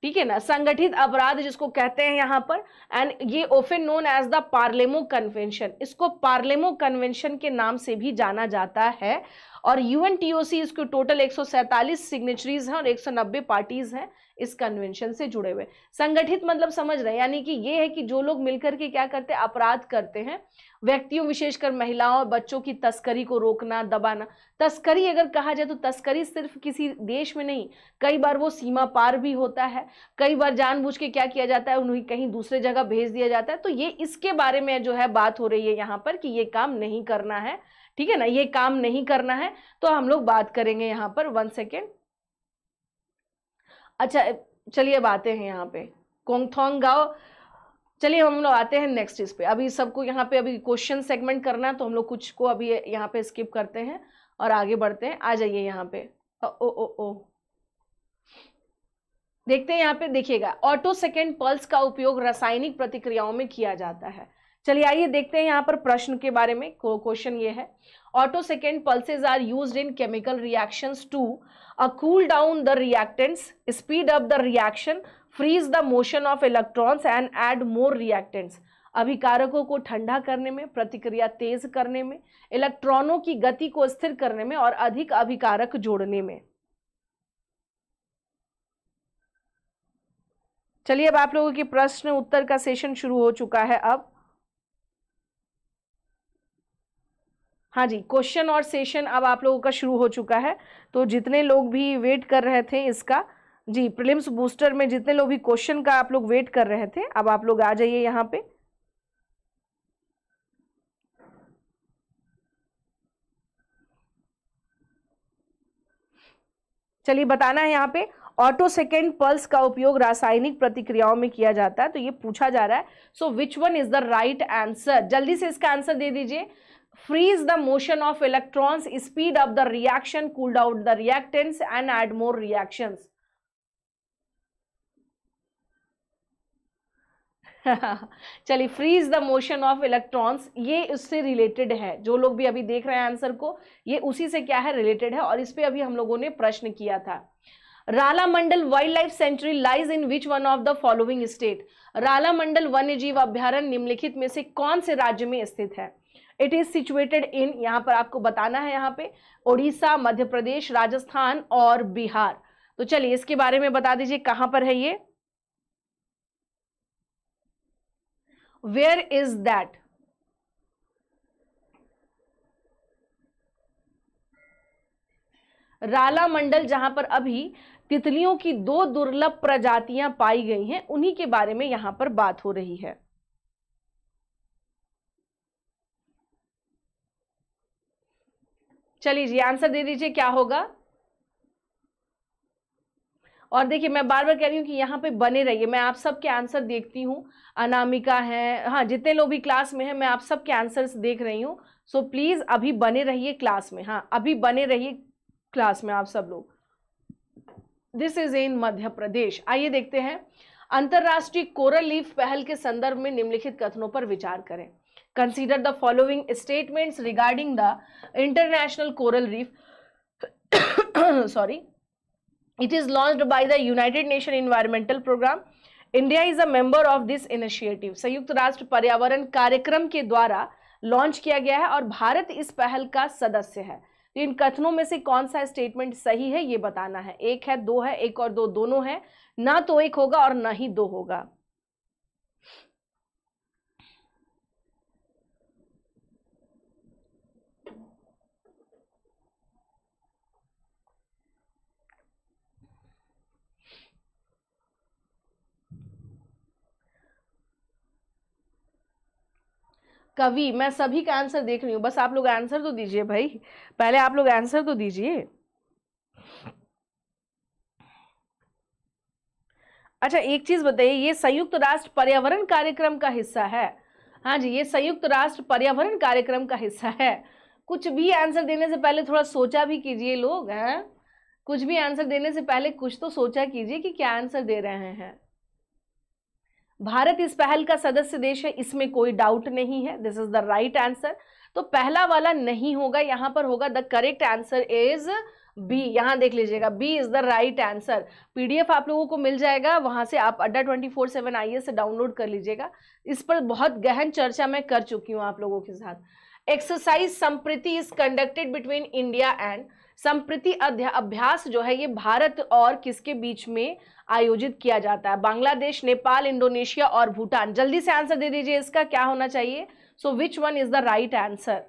ठीक है ना संगठित अपराध जिसको कहते हैं यहाँ पर एंड ये often known as the Palermo convention इसको पार्लेमो कन्वेंशन के नाम से भी जाना जाता है और यूएनटीओसी इसके टोटल 147 सिग्नेचरीज हैं और 190 पार्टीज हैं इस कन्वेंशन से जुड़े हुए संगठित मतलब समझ रहे हैं यानी कि ये है कि जो लोग मिलकर के क्या करते हैं अपराध करते हैं व्यक्तियों विशेषकर महिलाओं और बच्चों की तस्करी को रोकना दबाना तस्करी अगर कहा जाए तो तस्करी सिर्फ किसी देश में नहीं कई बार वो सीमा पार भी होता है कई बार जानबूझ के क्या किया जाता है उन्हें कहीं दूसरे जगह भेज दिया जाता है तो ये इसके बारे में जो है बात हो रही है यहाँ पर कि ये काम नहीं करना है ठीक है ना ये काम नहीं करना है तो हम लोग बात करेंगे यहां पर वन सेकेंड अच्छा चलिए अब आते हैं यहाँ पे कोंगथोंग गाओ चलिए हम लोग आते हैं नेक्स्ट इस पे अभी सबको यहाँ पे अभी क्वेश्चन सेगमेंट करना है तो हम लोग कुछ को अभी यहाँ पे स्किप करते हैं और आगे बढ़ते हैं आ जाइए यहाँ पे ओ ओ ओ, ओ। देखते हैं यहाँ पे देखिएगा ऑटो सेकेंड पल्स का उपयोग रासायनिक प्रतिक्रियाओं में किया जाता है चलिए आइए देखते हैं यहाँ पर प्रश्न के बारे में क्वेश्चन ये है attosecond pulses are use in chemical reactions to a cool down the reactants speed up the reaction freeze the motion of electrons and add more reactants अभिकारकों को ठंडा करने में प्रतिक्रिया तेज करने में इलेक्ट्रॉनों की गति को स्थिर करने में और अधिक अभिकारक जोड़ने में चलिए अब आप लोगों के प्रश्न उत्तर का सेशन शुरू हो चुका है अब हाँ जी क्वेश्चन और सेशन अब आप लोगों का शुरू हो चुका है तो जितने लोग भी वेट कर रहे थे इसका जी प्रिलिम्स बूस्टर में जितने लोग भी क्वेश्चन का आप लोग वेट कर रहे थे अब आप लोग आ जाइए यहाँ पे चलिए बताना है यहाँ पे ऑटो सेकेंड पल्स का उपयोग रासायनिक प्रतिक्रियाओं में किया जाता है तो ये पूछा जा रहा है so which one is the right answer जल्दी से इसका आंसर दे दीजिए freeze the motion of electrons, speed up the reaction, cool down the reactants and add more reactions. चलिए freeze the motion of electrons ये उससे रिलेटेड है जो लोग भी अभी देख रहे हैं आंसर को ये उसी से क्या है रिलेटेड है और इस पर अभी हम लोगों ने प्रश्न किया था Ralamandal wild life sanctuary lies in which one of the following state Ralamandal वन्य जीव अभ्यारण निम्नलिखित में से कौन से राज्य में स्थित है इट इज सिचुएटेड इन यहाँ पर आपको बताना है यहाँ पे ओडिशा मध्य प्रदेश राजस्थान और बिहार तो चलिए इसके बारे में बता दीजिए कहां पर है ये where is that Ralamandal जहां पर अभी तितलियों की दो दुर्लभ प्रजातियां पाई गई हैं उन्हीं के बारे में यहां पर बात हो रही है चलिए जी आंसर दे दीजिए क्या होगा और देखिए मैं बार बार कह रही हूँ कि यहाँ पे बने रहिए मैं आप सब के आंसर देखती हूँ अनामिका है हाँ जितने लोग भी क्लास में हैं मैं आप सब के आंसर्स देख रही हूँ सो प्लीज़ अभी बने रहिए क्लास में हाँ अभी बने रहिए क्लास में आप सब लोग दिस इज़ इन मध्य प्रदेश आइए देखते हैं अंतर्राष्ट्रीय कोरल लीफ पहल के संदर्भ में निम्नलिखित कथनों पर विचार करें consider the following statements regarding the international coral reef sorry it is launched by the united nation environmental program India is a member of this initiative संयुक्त राष्ट्र पर्यावरण कार्यक्रम के द्वारा लॉन्च किया गया है और भारत इस पहल का सदस्य है तो इन कथनों में से कौन सा स्टेटमेंट सही है ये बताना है एक है दो है एक और दो दोनों है ना तो एक होगा और ना ही दो होगा कवि मैं सभी का आंसर देख रही हूँ बस आप लोग आंसर तो दीजिए भाई पहले आप लोग आंसर तो दीजिए अच्छा एक चीज बताइए ये संयुक्त राष्ट्र पर्यावरण कार्यक्रम का हिस्सा है हाँ जी ये संयुक्त राष्ट्र पर्यावरण कार्यक्रम का हिस्सा है कुछ भी आंसर देने से पहले थोड़ा सोचा भी कीजिए लोग हैं कुछ भी आंसर देने से पहले कुछ तो सोचा कीजिए कि क्या आंसर दे रहे हैं भारत इस पहल का सदस्य देश है इसमें कोई डाउट नहीं है this is the right answer तो पहला वाला नहीं होगा यहां पर होगा the correct answer is B यहां देख लीजिएगा B is the right answer PDF आप लोगों को मिल जाएगा वहां से आप अड्डा ट्वेंटी फोर सेवन आई से डाउनलोड कर लीजिएगा इस पर बहुत गहन चर्चा मैं कर चुकी हूं आप लोगों के साथ exercise Sampriti is conducted between India and Sampriti अभ्यास जो है ये भारत और किसके बीच में आयोजित किया जाता है बांग्लादेश नेपाल इंडोनेशिया और भूटान जल्दी से आंसर दे दीजिए इसका क्या होना चाहिए so which one is the right answer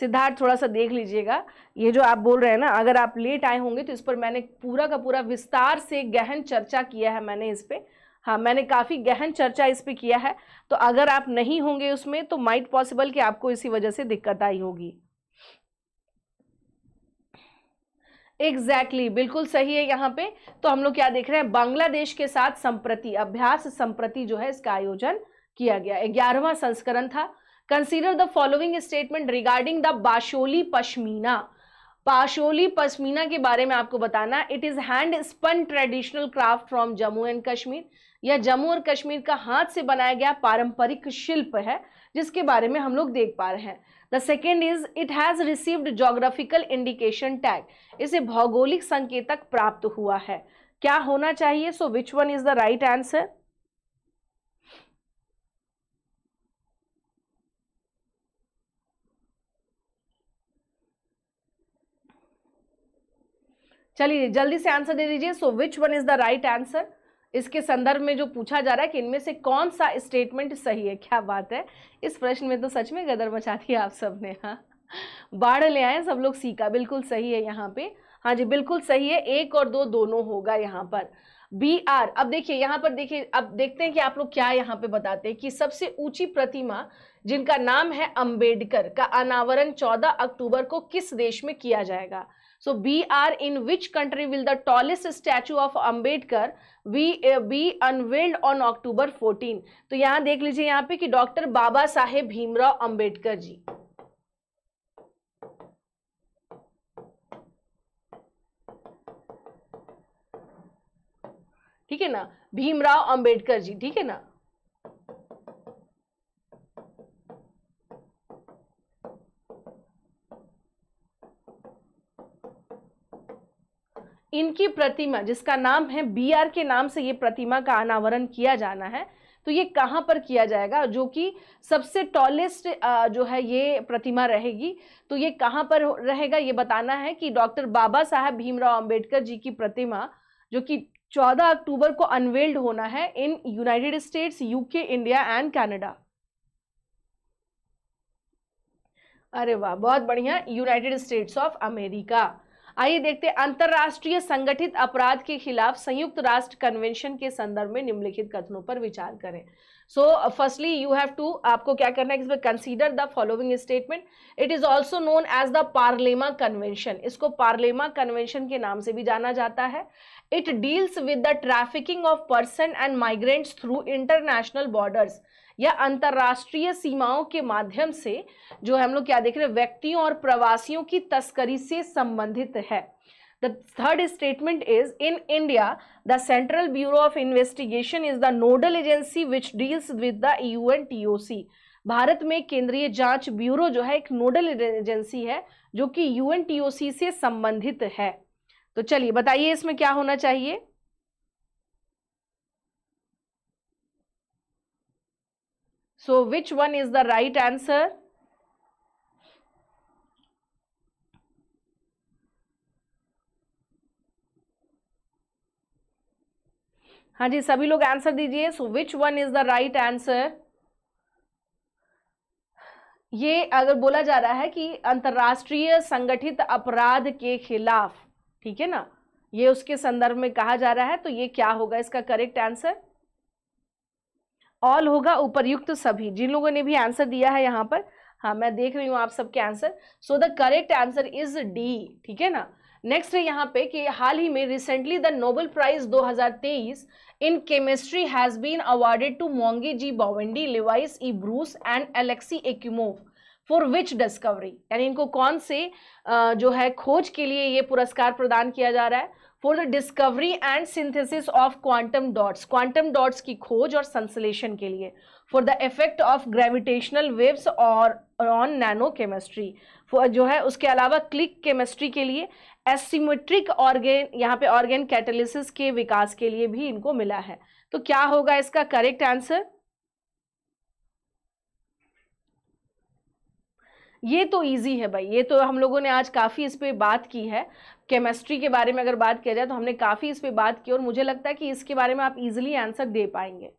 Siddharth थोड़ा सा देख लीजिएगा ये जो आप बोल रहे हैं ना अगर आप लेट आए होंगे तो इस पर मैंने पूरा का पूरा विस्तार से गहन चर्चा किया है मैंने इस पर हाँ मैंने काफ़ी गहन चर्चा इस पर किया है तो अगर आप नहीं होंगे उसमें तो माइट पॉसिबल कि आपको इसी वजह से दिक्कत आई होगी एग्जैक्टली exactly, बिल्कुल सही है यहाँ पे तो हम लोग क्या देख रहे हैं बांग्लादेश के साथ संप्रति अभ्यास संप्रति जो है इसका आयोजन किया गया ग्यारहवा संस्करण था consider the following statement regarding the Basohli pashmina Basohli pashmina के बारे में आपको बताना it is hand spun traditional craft from Jammu and Kashmir यह जम्मू और कश्मीर का हाथ से बनाया गया पारंपरिक शिल्प है जिसके बारे में हम लोग देख पा रहे हैं the second is it has received geographical indication tag इसे भौगोलिक संकेतक प्राप्त हुआ है क्या होना चाहिए so which one is the right answer चलिए जल्दी से आंसर दे दीजिए so which one is the right answer इसके संदर्भ में जो पूछा जा रहा है कि इनमें से कौन सा स्टेटमेंट सही है क्या बात है इस प्रश्न में तो सच में गदर मचा दी आप सब ने हाँ बाढ़ ले आए सब लोग सीखा बिल्कुल सही है यहाँ पे हाँ जी बिल्कुल सही है एक और दो दोनों होगा यहाँ पर बी आर अब देखिए यहाँ पर देखिए अब देखते हैं कि आप लोग क्या यहाँ पे बताते हैं कि सबसे ऊंची प्रतिमा जिनका नाम है अंबेडकर का अनावरण 14 अक्टूबर को किस देश में किया जाएगा so br in which country will the tallest statue of ambedkar be uh, be unveiled on october 14 to yahan dekh lijiye yahan pe ki dr baba saheb bhimrao ambedkar ji ठीक है ना भीमराव अंबेडकर जी ठीक है ना इनकी प्रतिमा जिसका नाम है बीआर के नाम से ये प्रतिमा का अनावरण किया जाना है तो ये कहाँ पर किया जाएगा जो कि सबसे टॉलेस्ट जो है ये प्रतिमा रहेगी तो ये कहाँ पर रहेगा ये बताना है कि डॉक्टर बाबा साहब भीमराव अंबेडकर जी की प्रतिमा जो कि 14 अक्टूबर को अनवेल्ड होना है in United States UK India and Canada अरे वाह बहुत बढ़िया यूनाइटेड स्टेट्स ऑफ अमेरिका आइए देखते हैं अंतर्राष्ट्रीय संगठित अपराध के खिलाफ संयुक्त राष्ट्र कन्वेंशन के संदर्भ में निम्नलिखित कथनों पर विचार करें so firstly you have to आपको क्या करना है इसमें consider the following statement it is also known as the Palermo Convention इसको पार्लेमा कन्वेंशन के नाम से भी जाना जाता है it deals with the trafficking of person and migrants through international borders या अंतर्राष्ट्रीय सीमाओं के माध्यम से जो हम लोग क्या देख रहे हैं व्यक्तियों और प्रवासियों की तस्करी से संबंधित है the third statement is in india the central bureau of investigation is the nodal agency which deals with the T O C Bharat में केंद्रीय जांच ब्यूरो जो है एक नोडल एजेंसी है जो कि सी e से संबंधित है तो चलिए बताइए इसमें क्या होना चाहिए So which one is the right answer? हाँ जी सभी लोग आंसर दीजिए so which one is the right answer ये अगर बोला जा रहा है कि अंतर्राष्ट्रीय संगठित अपराध के खिलाफ ठीक है ना ये उसके संदर्भ में कहा जा रहा है तो ये क्या होगा इसका करेक्ट आंसर ऑल होगा उपरयुक्त सभी जिन लोगों ने भी आंसर दिया है यहाँ पर हाँ मैं देख रही हूँ आप सबके answer so the correct answer is D ठीक है ना नेक्स्ट है यहाँ पे कि हाल ही में recently the Nobel prize 2023 in chemistry has been awarded to मोंगे ji Bawendi Louis E Brus and Alexei Ekimov for which discovery यानी इनको कौन से जो है खोज के लिए ये पुरस्कार प्रदान किया जा रहा है for the discovery and synthesis of quantum dots quantum dots की खोज और संश्लेषण के लिए for the effect of gravitational waves और ऑन नैनो केमिस्ट्री जो है उसके अलावा क्लिक केमिस्ट्री के लिए एसिमेट्रिक ऑर्गेन यहाँ पे ऑर्गेन कैटेलिसिस के विकास के लिए भी इनको मिला है तो क्या होगा इसका करेक्ट आंसर ये तो ईजी है भाई ये तो हम लोगों ने आज काफ़ी इस पर बात की है केमिस्ट्री के बारे में अगर बात किया जाए तो हमने काफ़ी इस पर बात की और मुझे लगता है कि इसके बारे में आप इजिली आंसर दे पाएंगे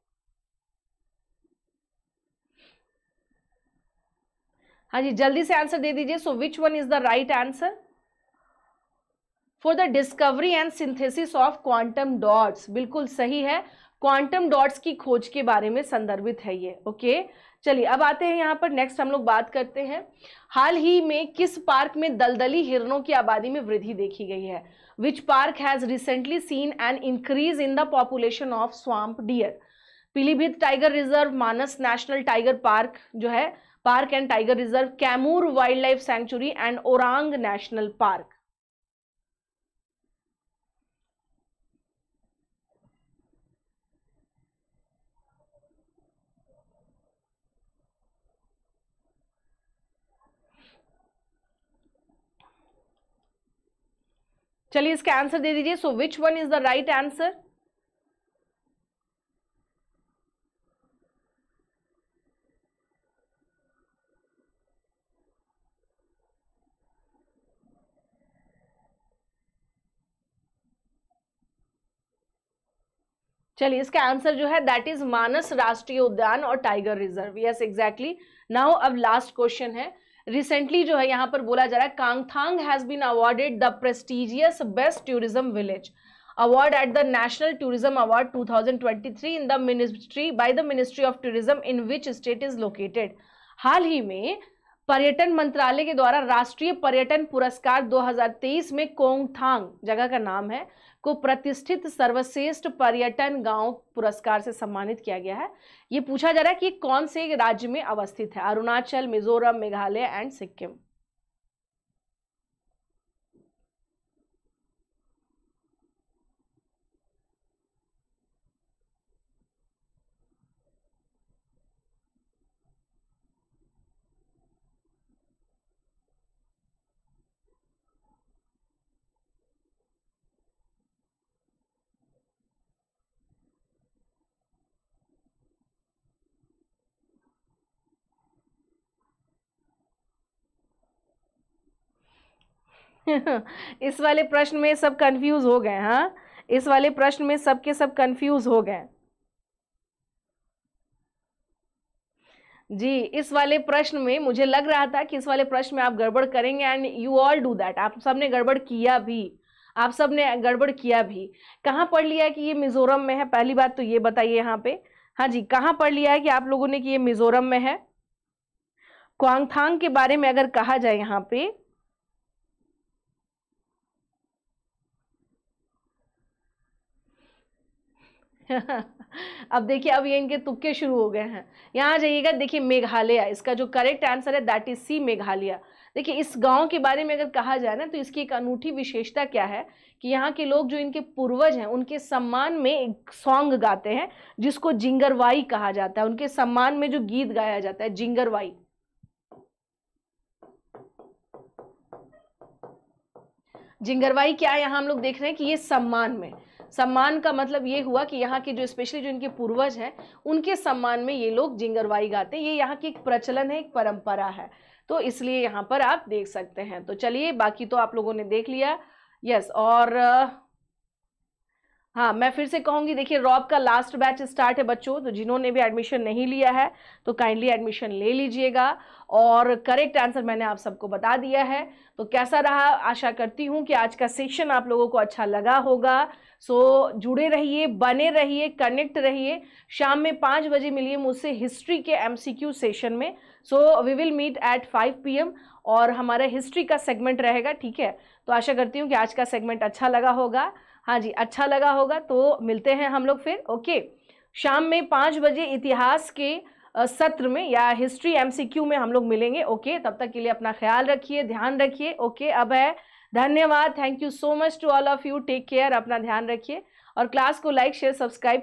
हाँ जी जल्दी से आंसर दे दीजिए so which one is the right answer for the discovery and synthesis of quantum dots बिल्कुल सही है क्वांटम डॉट्स की खोज के बारे में संदर्भित है ये ओके okay? चलिए अब आते हैं यहाँ पर नेक्स्ट हम लोग बात करते हैं हाल ही में किस पार्क में दलदली हिरणों की आबादी में वृद्धि देखी गई है which park has recently seen an increase in the population of swamp deer Pilibhit tiger reserve Manas national tiger park जो है park and tiger reserve Kaimur wild life sanctuary and Orang national park चलिए इसका आंसर दे दीजिए so which one is the right answer चलिए इसका आंसर जो है दैट इज मानस राष्ट्रीय उद्यान और tiger reserve yes exactly now अब लास्ट क्वेश्चन है रिसेंटली जो है यहाँ पर बोला जा रहा है Kongthong has been awarded the prestigious best tourism village award at the national tourism award 2023 in the ministry by the ministry of tourism in which state is located हाल ही में पर्यटन मंत्रालय के द्वारा राष्ट्रीय पर्यटन पुरस्कार 2023 में कोंगथांग जगह का नाम है को प्रतिष्ठित सर्वश्रेष्ठ पर्यटन गांव पुरस्कार से सम्मानित किया गया है ये पूछा जा रहा है कि कौन से राज्य में अवस्थित है अरुणाचल मिजोरम मेघालय एंड सिक्किम इस वाले प्रश्न में सब कंफ्यूज हो गए हाँ इस वाले प्रश्न में सबके सब कंफ्यूज हो गए जी इस वाले प्रश्न में मुझे लग रहा था कि इस वाले प्रश्न में आप गड़बड़ करेंगे and you all do that आप सबने गड़बड़ किया भी आप सबने गड़बड़ किया भी कहाँ पढ़ लिया कि ये मिज़ोरम में है पहली बात तो ये बताइए यहाँ पे हाँ जी कहाँ पढ़ लिया है कि आप लोगों ने कि ये मिज़ोरम में है क्वांगथांग के बारे में अगर कहा जाए यहाँ पे अब देखिए अब ये इनके तुक्के शुरू हो गए हैं यहाँ जाइएगा देखिए मेघालय इसका जो करेक्ट आंसर है दैट इज सी मेघालय देखिए इस गांव के बारे में अगर कहा जाए ना तो इसकी एक अनूठी विशेषता क्या है कि यहाँ के लोग जो इनके पूर्वज हैं उनके सम्मान में एक सॉन्ग गाते हैं जिसको जिंगरवाई कहा जाता है उनके सम्मान में जो गीत गाया जाता है जिंगरवाई जिंगरवाई क्या है यहाँ हम लोग देख रहे हैं कि ये सम्मान में सम्मान का मतलब ये हुआ कि यहाँ के जो स्पेशली जो इनके पूर्वज हैं उनके सम्मान में ये लोग जिंगरवाई गाते हैं ये यहाँ की एक प्रचलन है एक परंपरा है तो इसलिए यहाँ पर आप देख सकते हैं तो चलिए बाकी तो आप लोगों ने देख लिया यस और हाँ मैं फिर से कहूँगी देखिए रॉब का लास्ट बैच स्टार्ट है बच्चों तो जिन्होंने भी एडमिशन नहीं लिया है तो काइंडली एडमिशन ले लीजिएगा और करेक्ट आंसर मैंने आप सबको बता दिया है तो कैसा रहा आशा करती हूँ कि आज का सेशन आप लोगों को अच्छा लगा होगा सो जुड़े रहिए बने रहिए कनेक्ट रहिए शाम में पाँच बजे मिलिए मुझसे हिस्ट्री के एम सेशन में so we will meet at five P और हमारा हिस्ट्री का सेगमेंट रहेगा ठीक है तो आशा करती हूँ कि आज का सेगमेंट अच्छा लगा होगा हाँ जी अच्छा लगा होगा तो मिलते हैं हम लोग फिर ओके शाम में पाँच बजे इतिहास के सत्र में या हिस्ट्री एमसीक्यू में हम लोग मिलेंगे ओके तब तक के लिए अपना ख्याल रखिए ध्यान रखिए ओके अब है धन्यवाद thank you so much to all of you take care अपना ध्यान रखिए और क्लास को लाइक शेयर सब्सक्राइब